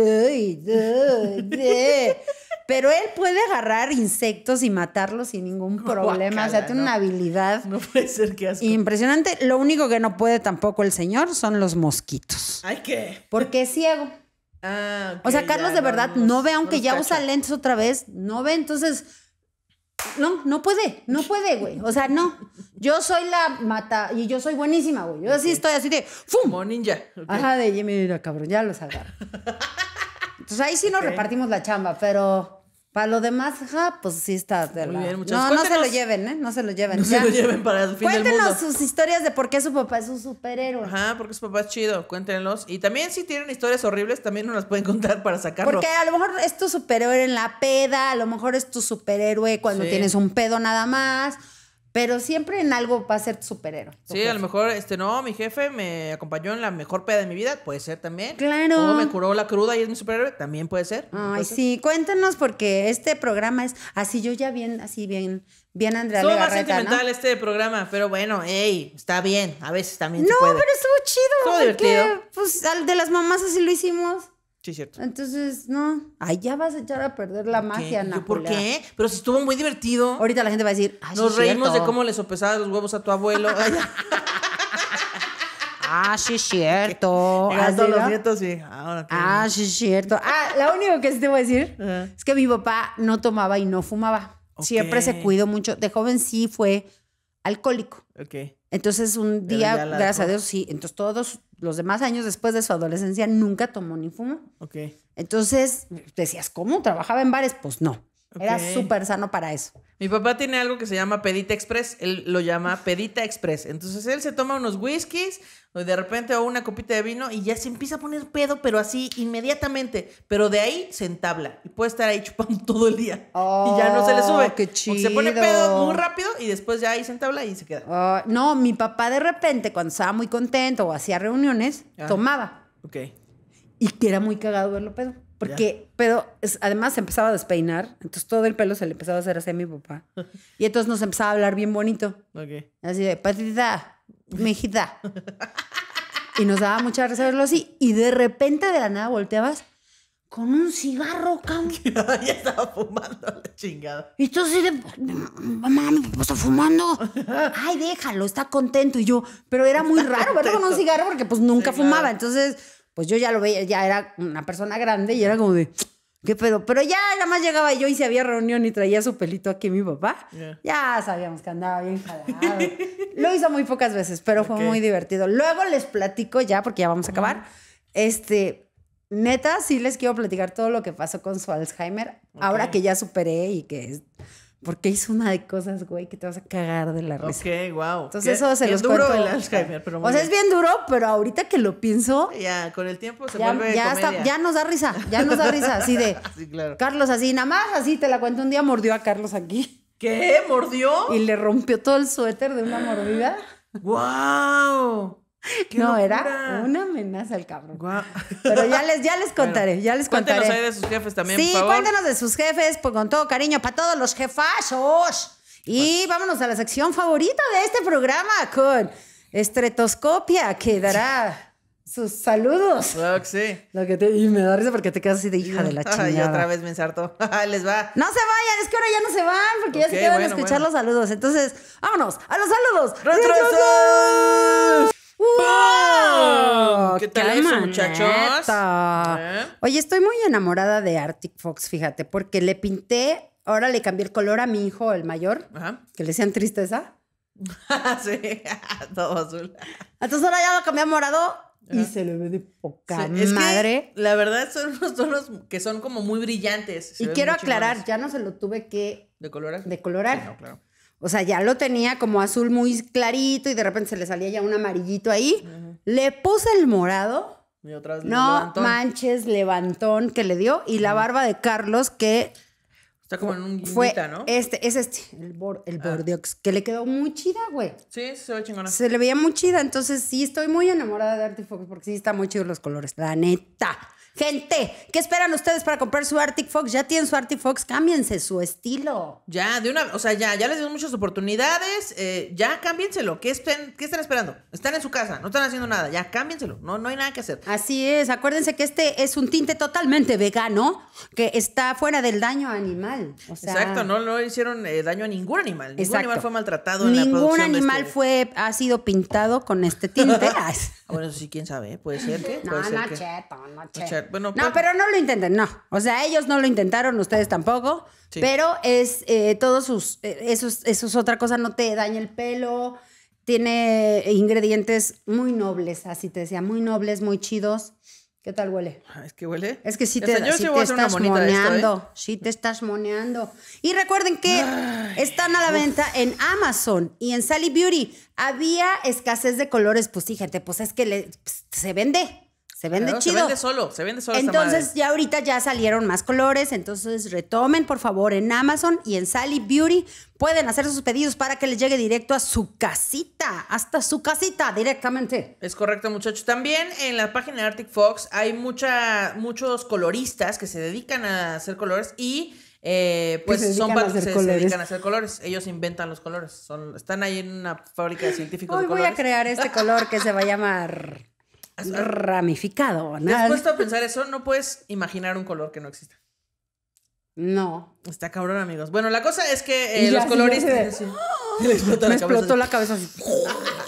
Pero él puede agarrar insectos y matarlos sin ningún problema. o sea, tiene una habilidad. No puede ser que asco. Impresionante. Lo único que no puede tampoco el señor son los mosquitos. Ay, ¿qué? Porque es ciego. Ah, o sea, Carlos de verdad no ve, aunque ya usa lentes otra vez, no ve, entonces, no, no puede, no puede, güey. O sea, no. Yo soy la mata y yo soy buenísima, güey. Yo así estoy así de ¡fum! ninja. Ajá, de Jimmy mira, cabrón, ya lo agarro. Entonces ahí sí nos repartimos la chamba, pero. Para lo demás, ja, pues sí está. De No, no se lo lleven, ¿eh? No se lo lleven. No se lo lleven para el fin Cuéntenos sus historias de por qué su papá es un superhéroe. Ajá, porque su papá es chido, cuéntenlos. Y también si tienen historias horribles, también nos las pueden contar para sacarlo. Porque a lo mejor es tu superhéroe en la peda, a lo mejor es tu superhéroe cuando tienes un pedo nada más, pero siempre en algo va a ser superhéroe. Sí, a lo mejor, este, no, mi jefe me acompañó en la mejor peda de mi vida, puede ser también. Claro. O me curó la cruda y es mi superhéroe, también puede ser. Ay, sí, cuéntanos porque este programa es así, yo ya bien, así bien, bien Andrea Estuvo más sentimental ¿no? este programa, pero bueno, hey, está bien, a veces también No, se puede. pero estuvo chido. Estuvo divertido. Pues al de las mamás así lo hicimos. Sí, cierto. Entonces, no. Ay, ya vas a echar a perder la magia, ¿Y ¿Por qué? Pero si estuvo muy divertido. Ahorita la gente va a decir, Nos reímos de cómo le sopesabas los huevos a tu abuelo. ah, sí, cierto. A los nietos, sí. Ah, ahora, ah, sí, cierto. Ah, lo único que sí te voy a decir es que mi papá no tomaba y no fumaba. Siempre se cuidó mucho. De joven sí fue alcohólico. Ok. Entonces, un día, gracias a Dios, sí. Entonces, todos los demás años después de su adolescencia nunca tomó ni fumo. Ok. Entonces, decías, ¿cómo? ¿Trabajaba en bares? Pues no. Era súper sano para eso. Mi papá tiene algo que se llama Pedita Express, él lo llama Pedita Express. Entonces él se toma unos whiskies, o de repente una copita de vino y ya se empieza a poner pedo, pero así inmediatamente. Pero de ahí se entabla y puede estar ahí chupando todo el día. y ya no se le oh, sube. Qué Se pone pedo muy rápido y después ya ahí se entabla y se queda. Oh, no, mi papá de repente, cuando estaba muy contento o hacía reuniones, tomaba. Ok. Y que era muy cagado verlo pedo. Porque, pero además se empezaba a despeinar, entonces todo el pelo se le empezaba a hacer así a mi papá. Y entonces nos empezaba a hablar bien bonito. Okay. Así de, patita, mejita. y nos daba mucha risa verlo así. Y de repente, de la nada, volteabas con un cigarro, cabrón. ya estaba fumando la chingada. Y entonces, de, mamá, mi papá está fumando. Ay, déjalo, está contento. Y yo, pero era muy raro verlo con un cigarro porque pues nunca fumaba. Entonces pues yo ya lo veía, ya era una persona grande y era como de, ¿qué pedo? Pero ya nada más llegaba yo y se había reunión y traía su pelito aquí mi papá. Ya sabíamos que andaba bien jalado. lo hizo muy pocas veces, pero fue muy divertido. Luego les platico ya, porque ya vamos a acabar. Este, neta, sí les quiero platicar todo lo que pasó con su Alzheimer, ahora que ya superé y que porque hizo una de cosas, güey, que te vas a cagar de la risa. Ok, wow. Entonces eso se los duro cuento. el Alzheimer, pero O sea, es bien duro, pero ahorita que lo pienso... Ya, con el tiempo se vuelve ya, ya nos da risa, ya nos da risa, así de... sí, claro. Carlos así, nada más así, te la cuento, un día mordió a Carlos aquí. ¿Qué? ¿Mordió? Y le rompió todo el suéter de una mordida. ¡Wow! No, era una amenaza al cabrón. Pero ya les, ya les contaré, ya les contaré. Cuéntenos ahí de sus jefes también, Sí, por favor. cuéntenos de sus jefes, pues, con todo cariño, para todos los jefazos. Y pues vámonos a la sección favorita de este programa con estretoscopia que dará sus saludos. sí. y me da risa porque te quedas así de hija de la chingada. y otra vez me ensartó. Les va. No se vayan, es que ahora ya no se van porque ya se quedan a escuchar los saludos. Entonces, vámonos a los saludos. ¡Retrosos! ¡Wow! ¿Qué tal eso, muchachos? ¿Eh? Oye, estoy muy enamorada de Arctic Fox, fíjate, porque le pinté, ahora le cambié el color a mi hijo, el mayor, Ajá. que le sean tristeza. sí, todo azul. Hasta ah, ahora ya lo cambié a morado y se le ve de poca es madre. la verdad son unos tonos que son como muy brillantes. y quiero aclarar, ya no se lo tuve que decolorar. De Sí, no, claro. O sea, ya lo tenía como azul muy clarito y de repente se le salía ya un amarillito ahí. Le puse el morado. no manches, levantón que le dio. Y la barba de Carlos que... Está como en un ¿no? Este, es este, el, ah. que le quedó muy chida, güey. Sí, se ve chingona. Se le veía muy chida, entonces sí, estoy muy enamorada de Artifox porque sí está muy chidos los colores, la neta. Gente, ¿qué esperan ustedes para comprar su Arctic Fox? Ya tienen su Arctic Fox, cámbiense su estilo. Ya, de una, o sea, ya, ya les dio muchas oportunidades, eh, ya cámbienselo. ¿Qué, estén, ¿Qué están esperando? Están en su casa, no están haciendo nada, ya cámbienselo, no, no hay nada que hacer. Así es, acuérdense que este es un tinte totalmente vegano que está fuera del daño animal. Exacto, no, no hicieron eh, daño a ningún animal, ningún animal fue maltratado en ningún la animal este fue, ha sido pintado con este tinte. Ah, bueno, sí, quién sabe, puede ser que. no, no, no cheto. No, pues- pero no lo intenten, no. O sea, ellos no lo intentaron, ustedes tampoco. Pero es eh, todos sus. Eh, eso, es, otra cosa, no te daña el pelo. Tiene ingredientes muy nobles, así te decía, muy nobles, muy chidos. ¿Qué tal huele? Ah, es que huele. Es que sí te, estás ¿eh? moneando. Si te estás moneando. Y recuerden que están a la venta en Amazon y en Sally Beauty. Había escasez de colores, pues fíjate, pues es que pues, se vende. Se vende chido. Se vende solo, se vende solo. Entonces ya ahorita ya salieron más colores, entonces retomen por favor en Amazon y en Sally Beauty pueden hacer sus pedidos para que les llegue directo a su casita, hasta su casita directamente. Es correcto muchachos. También en la página de Arctic Fox hay mucha, muchos coloristas que se dedican a hacer colores y eh, pues son para se, dedican a hacer colores. Ellos inventan los colores. Son, están ahí en una fábrica de científicos. Hoy voy a crear este color que se va a llamar pues, ramificado. ¿no? ¿Te has puesto a pensar eso? No puedes imaginar un color que no exista. No. Está cabrón, amigos. Bueno, la cosa es que eh, los coloristas... Me explotó la cabeza, la cabeza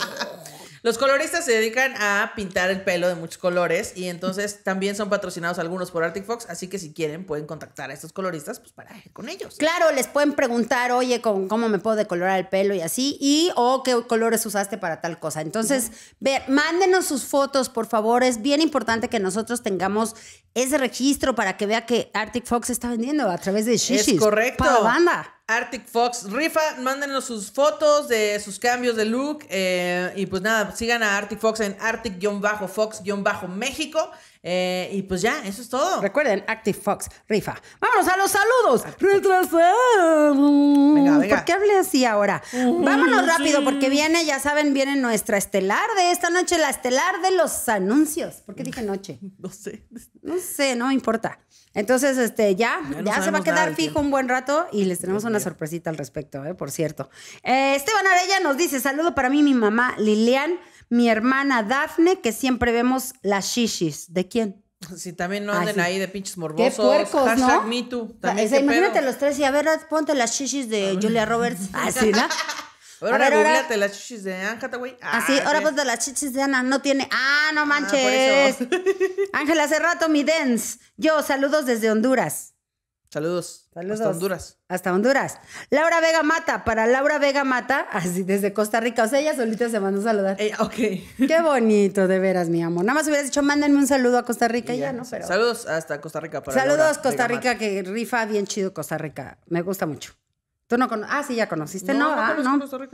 Los coloristas se dedican a pintar el pelo de muchos colores y entonces también son patrocinados algunos por Arctic Fox, así que si quieren pueden contactar a estos coloristas pues para ir con ellos. Claro, les pueden preguntar, oye, ¿cómo, cómo me puedo decolorar el pelo y así? Y, o oh, qué colores usaste para tal cosa. Entonces, ver, mándenos sus fotos, por favor. Es bien importante que nosotros tengamos ese registro para que vea que Arctic Fox está vendiendo a través de Shishis. Es correcto. Para la banda. Arctic Fox Rifa. Mándenos sus fotos de sus cambios de look. Eh, y pues nada, sigan a Arctic Fox en Arctic-Fox-México. Eh, y pues ya, eso es todo. Recuerden, Active Fox, rifa. Vámonos a los saludos. Retrasado. ¿Por qué hablé así ahora? Vámonos rápido, porque viene, ya saben, viene nuestra estelar de esta noche, la estelar de los anuncios. ¿Por qué dije noche? No sé. No sé, no importa. Entonces, este, ya, ya, se va a quedar fijo un buen rato y les tenemos una sorpresita al respecto, eh, por cierto. Eh, Esteban Arella nos dice: saludo para mí, mi mamá Lilian mi hermana Dafne, que siempre vemos las shishis. ¿De quién? Si también no anden ahí de pinches morbosos. Qué puercos, Hashtag ¿no? me too. También, imagínate los tres y a ver, ponte las shishis de Julia Roberts. Así, ah, ¿no? Ahora, ver, las chichis de Anne güey. así, ah, ah, ahora ponte las chichis de Ana no tiene. Ah, no manches. Ángela, hace rato mi dance. Yo, saludos desde Honduras. Saludos. Hasta Honduras. Hasta Honduras. Laura Vega Mata, para Laura Vega Mata, así desde Costa Rica. O sea, ella solita se mandó a saludar. Eh, Qué bonito, de veras, mi amor. Nada más hubieras dicho, mándenme un saludo a Costa Rica y ya, ¿no? Saludos hasta Costa Rica. Para Saludos, Costa Rica, que rifa bien chido Costa Rica. Me gusta mucho. Tú no conoces. Ah, sí, ya conociste, ¿no? No, no, ah, no.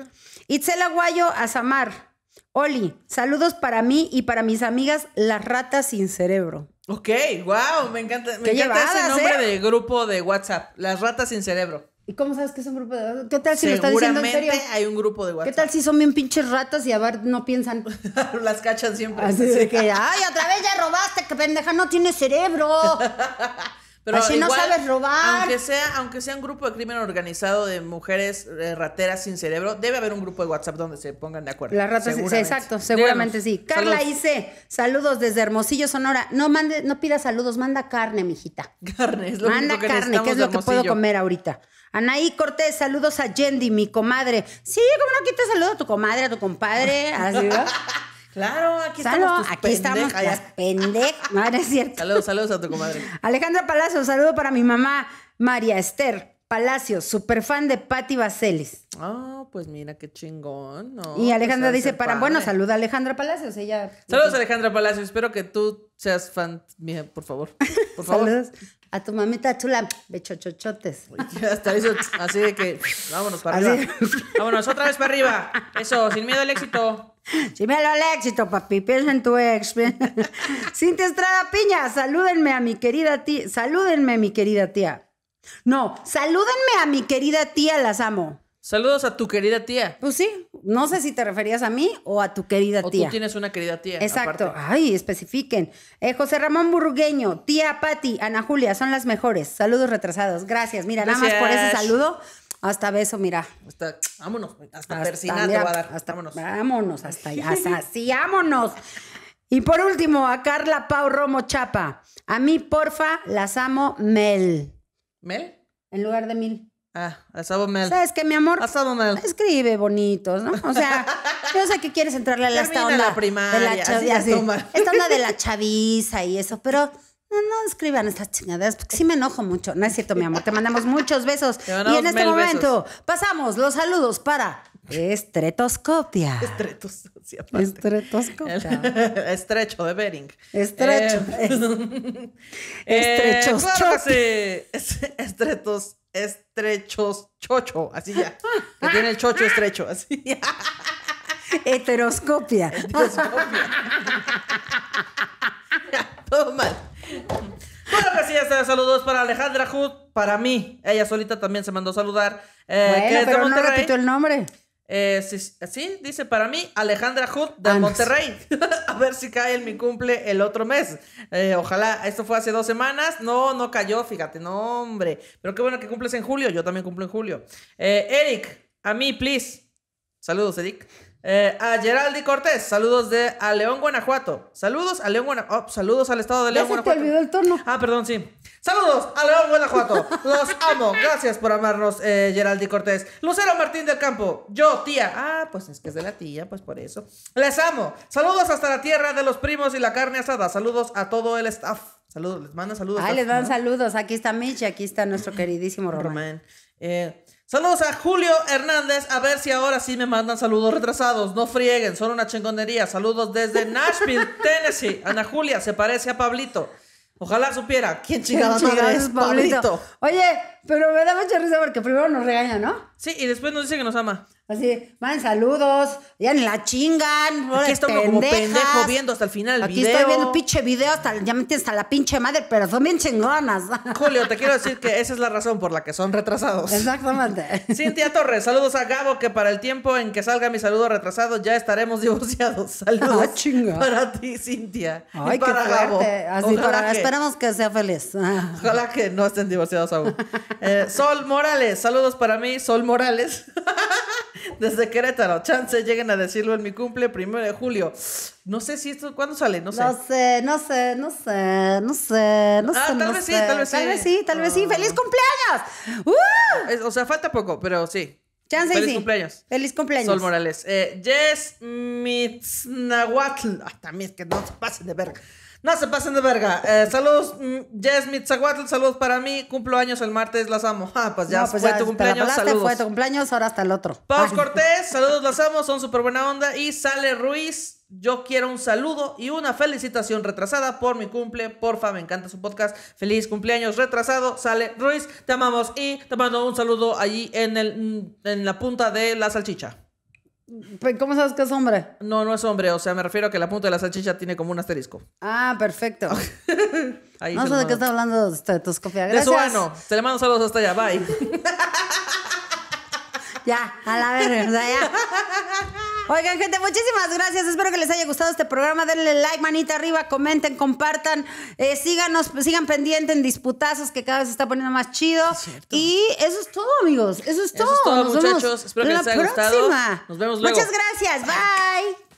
Itzela Guayo Azamar. Oli, saludos para mí y para mis amigas las ratas sin cerebro. Ok, wow, me encanta, me encanta ese nombre ¿eh? de grupo de WhatsApp, las ratas sin cerebro. ¿Y cómo sabes que es un grupo de ¿Qué tal si lo estás diciendo en serio? hay un grupo de WhatsApp. ¿Qué tal si son bien pinches ratas y a ver, no piensan? las cachan siempre. Así que, ay, otra vez ya robaste, que pendeja, no tiene cerebro. Pero si no sabes robar. Aunque sea, aunque sea un grupo de crimen organizado de mujeres eh, rateras sin cerebro, debe haber un grupo de WhatsApp donde se pongan de acuerdo. Las ratas, Sí, exacto, seguramente sí. Carla dice saludos desde Hermosillo, Sonora. No mande, no pida saludos, manda carne, mijita. Carne, es lo manda que carne, que es lo que puedo comer ahorita. Anaí Cortés, saludos a jendy mi comadre. Sí, como no quitas saludos a tu comadre, a tu compadre? Así, Claro, aquí estamos. Tus aquí estamos las pendejas. No, es cierto. Saludos, saludos a tu comadre. Alejandra Palacios, saludo para mi mamá, María Esther Palacios, super fan de Patti Vaselis. Ah, pues mira qué chingón. No, y pues Alejandra dice para. Bueno, saluda a Alejandra Palacios. Ella. Saludos, Alejandra Palacios. Espero que tú seas fan mía, por favor. Por favor. saludos. A tu mamita chula, bechochochotes. Hasta eso, así de que vámonos para arriba. Vámonos otra vez para arriba. Eso, sin miedo al éxito. Sí, me lo éxito, papi. Piensa en tu ex. Cintia Estrada Piña, salúdenme a mi querida tía. Salúdenme, mi querida tía. No, salúdenme a mi querida tía, las amo. Saludos a tu querida tía. Pues sí, no sé si te referías a mí o a tu querida tía. O tú tienes una querida tía. Exacto. Ay, especifiquen. Eh, José Ramón Burgueño, tía Pati, Ana Julia, son las mejores. Saludos retrasados. Gracias. Mira, nada más por ese saludo hasta beso, mira. Hasta, vámonos, hasta, hasta va a dar. vámonos. Vámonos, hasta allá. Hasta, vámonos. Y por último, a Carla Pau Romo Chapa. A mí, porfa, las amo Mel. ¿Mel? En lugar de mil. Ah, las amo Mel. ¿Sabes qué, mi amor? Las amo Mel. Escribe bonitos, ¿no? O sea, yo sé que quieres entrarle a la, esta onda. La primaria, la así Esta onda de la chaviza y eso, pero no, escriban estas chingadas, porque sí me enojo mucho. No es cierto, mi amor. Te mandamos muchos besos. y en este momento pasamos los saludos para Estretoscopia. Estretoscopia. Estretoscopia. Estrecho de Bering. Estrecho. Eh, eh estrechos. Estretos. Estrechos. Chocho. Así ya. Que tiene el chocho estrecho. Así ya. Heteroscopia. Heteroscopia. Bueno, que Saludos para Alejandra Hood, para mí. Ella solita también se mandó a saludar. Eh, bueno, que repito el nombre. Eh, sí, dice para mí Alejandra Hood de Monterrey. a ver si cae en mi cumple el otro mes. Eh, ojalá, esto fue hace dos semanas. No, no cayó, fíjate, no, hombre. Pero qué bueno que cumples en julio. Yo también cumplo en julio. Eh, Eric, a mí, please. Saludos, Eric. Eh, a Geraldi Cortés, saludos de a León, Guanajuato. Saludos a León, Guanajuato. Oh, saludos al estado de León, Guanajuato. Te olvidó el Ah, perdón, sí. Saludos a León, Guanajuato. Los amo. Gracias por amarnos, eh, Geraldi Cortés. Lucero Martín del Campo. Yo, tía. Ah, pues es que es de la tía, pues por eso. Les amo. Saludos hasta la tierra de los primos y la carne asada. Saludos a todo el staff. Saludos, les manda saludos. Ah, les dan saludos. Aquí está Mitch aquí está nuestro queridísimo Román. Román. Eh, Saludos a Julio Hernández. A ver si ahora sí me mandan saludos retrasados. No frieguen, son una chingonería. Saludos desde Nashville, Tennessee. Ana Julia se parece a Pablito. Ojalá supiera quién chingada es Pablito. Oye, pero me da mucha risa porque primero nos regaña, ¿no? Sí, y después nos dice que nos ama. Así, manden saludos, ya ni la chingan. Aquí como pendejo viendo hasta el final el Aquí estoy viendo pinche video, hasta, ya me entiendes hasta la pinche madre, pero son bien chingonas. Julio, te quiero decir que esa es la razón por la que son retrasados. Exactamente. Cintia Torres, saludos a Gabo, que para el tiempo en que salga mi saludo retrasado ya estaremos divorciados. Saludos ah, para ti, Cintia. Ay, para Gabo. esperamos que sea feliz. Ah. Ojalá que no estén divorciados aún. Eh, Sol Morales, saludos para mí, Sol Morales desde Querétaro. Chance lleguen a decirlo en mi cumple, primero de julio. No sé si esto, ¿cuándo sale? No sé. No sé, no sé, no sé, no sé, no ah, sé. Tal no vez sé. sí, tal vez sí. Tal vez sí, tal ah. vez sí. ¡Feliz cumpleaños! ¡Uh! o sea, falta poco, pero sí. Chance Feliz cumpleaños. Feliz cumpleaños. Sol Morales. Eh, yes, Mitznahuatl. Ah, también que no se pasen de verga. No se pasen de verga. Eh, saludos, Jess mm, Mitzahuatl. Saludos para mí. Cumplo años el martes. Las amo. Ah, pues ya fue pues tu cumpleaños. saludos. Fue tu cumpleaños, ahora hasta el otro. Paus Cortés. Saludos, las amo. Son súper buena onda. Y Sale Ruiz. Yo quiero un saludo y una felicitación retrasada por mi cumple. Porfa, me encanta su podcast. Feliz cumpleaños retrasado. Sale Ruiz. Te amamos y te mando un saludo allí en, el, en la punta de la salchicha. ¿Cómo sabes que es hombre? No, no es hombre. O sea, me refiero a que la punta de la salchicha tiene como un asterisco. Ah, perfecto. no sé de qué está hablando de estetoscopia. Gracias. De su ano. le mando saludos hasta allá. Bye. ya, a la verga. O ya. Oigan, gente, muchísimas gracias. Espero que les haya gustado este programa. Denle like, manita arriba, comenten, compartan. Eh, síganos, sigan pendiente en disputazos que cada vez se está poniendo más chido. y eso es todo, amigos. Eso es todo. Eso es todo, muchachos. Espero que les haya gustado. Nos vemos luego. Muchas gracias. Bye.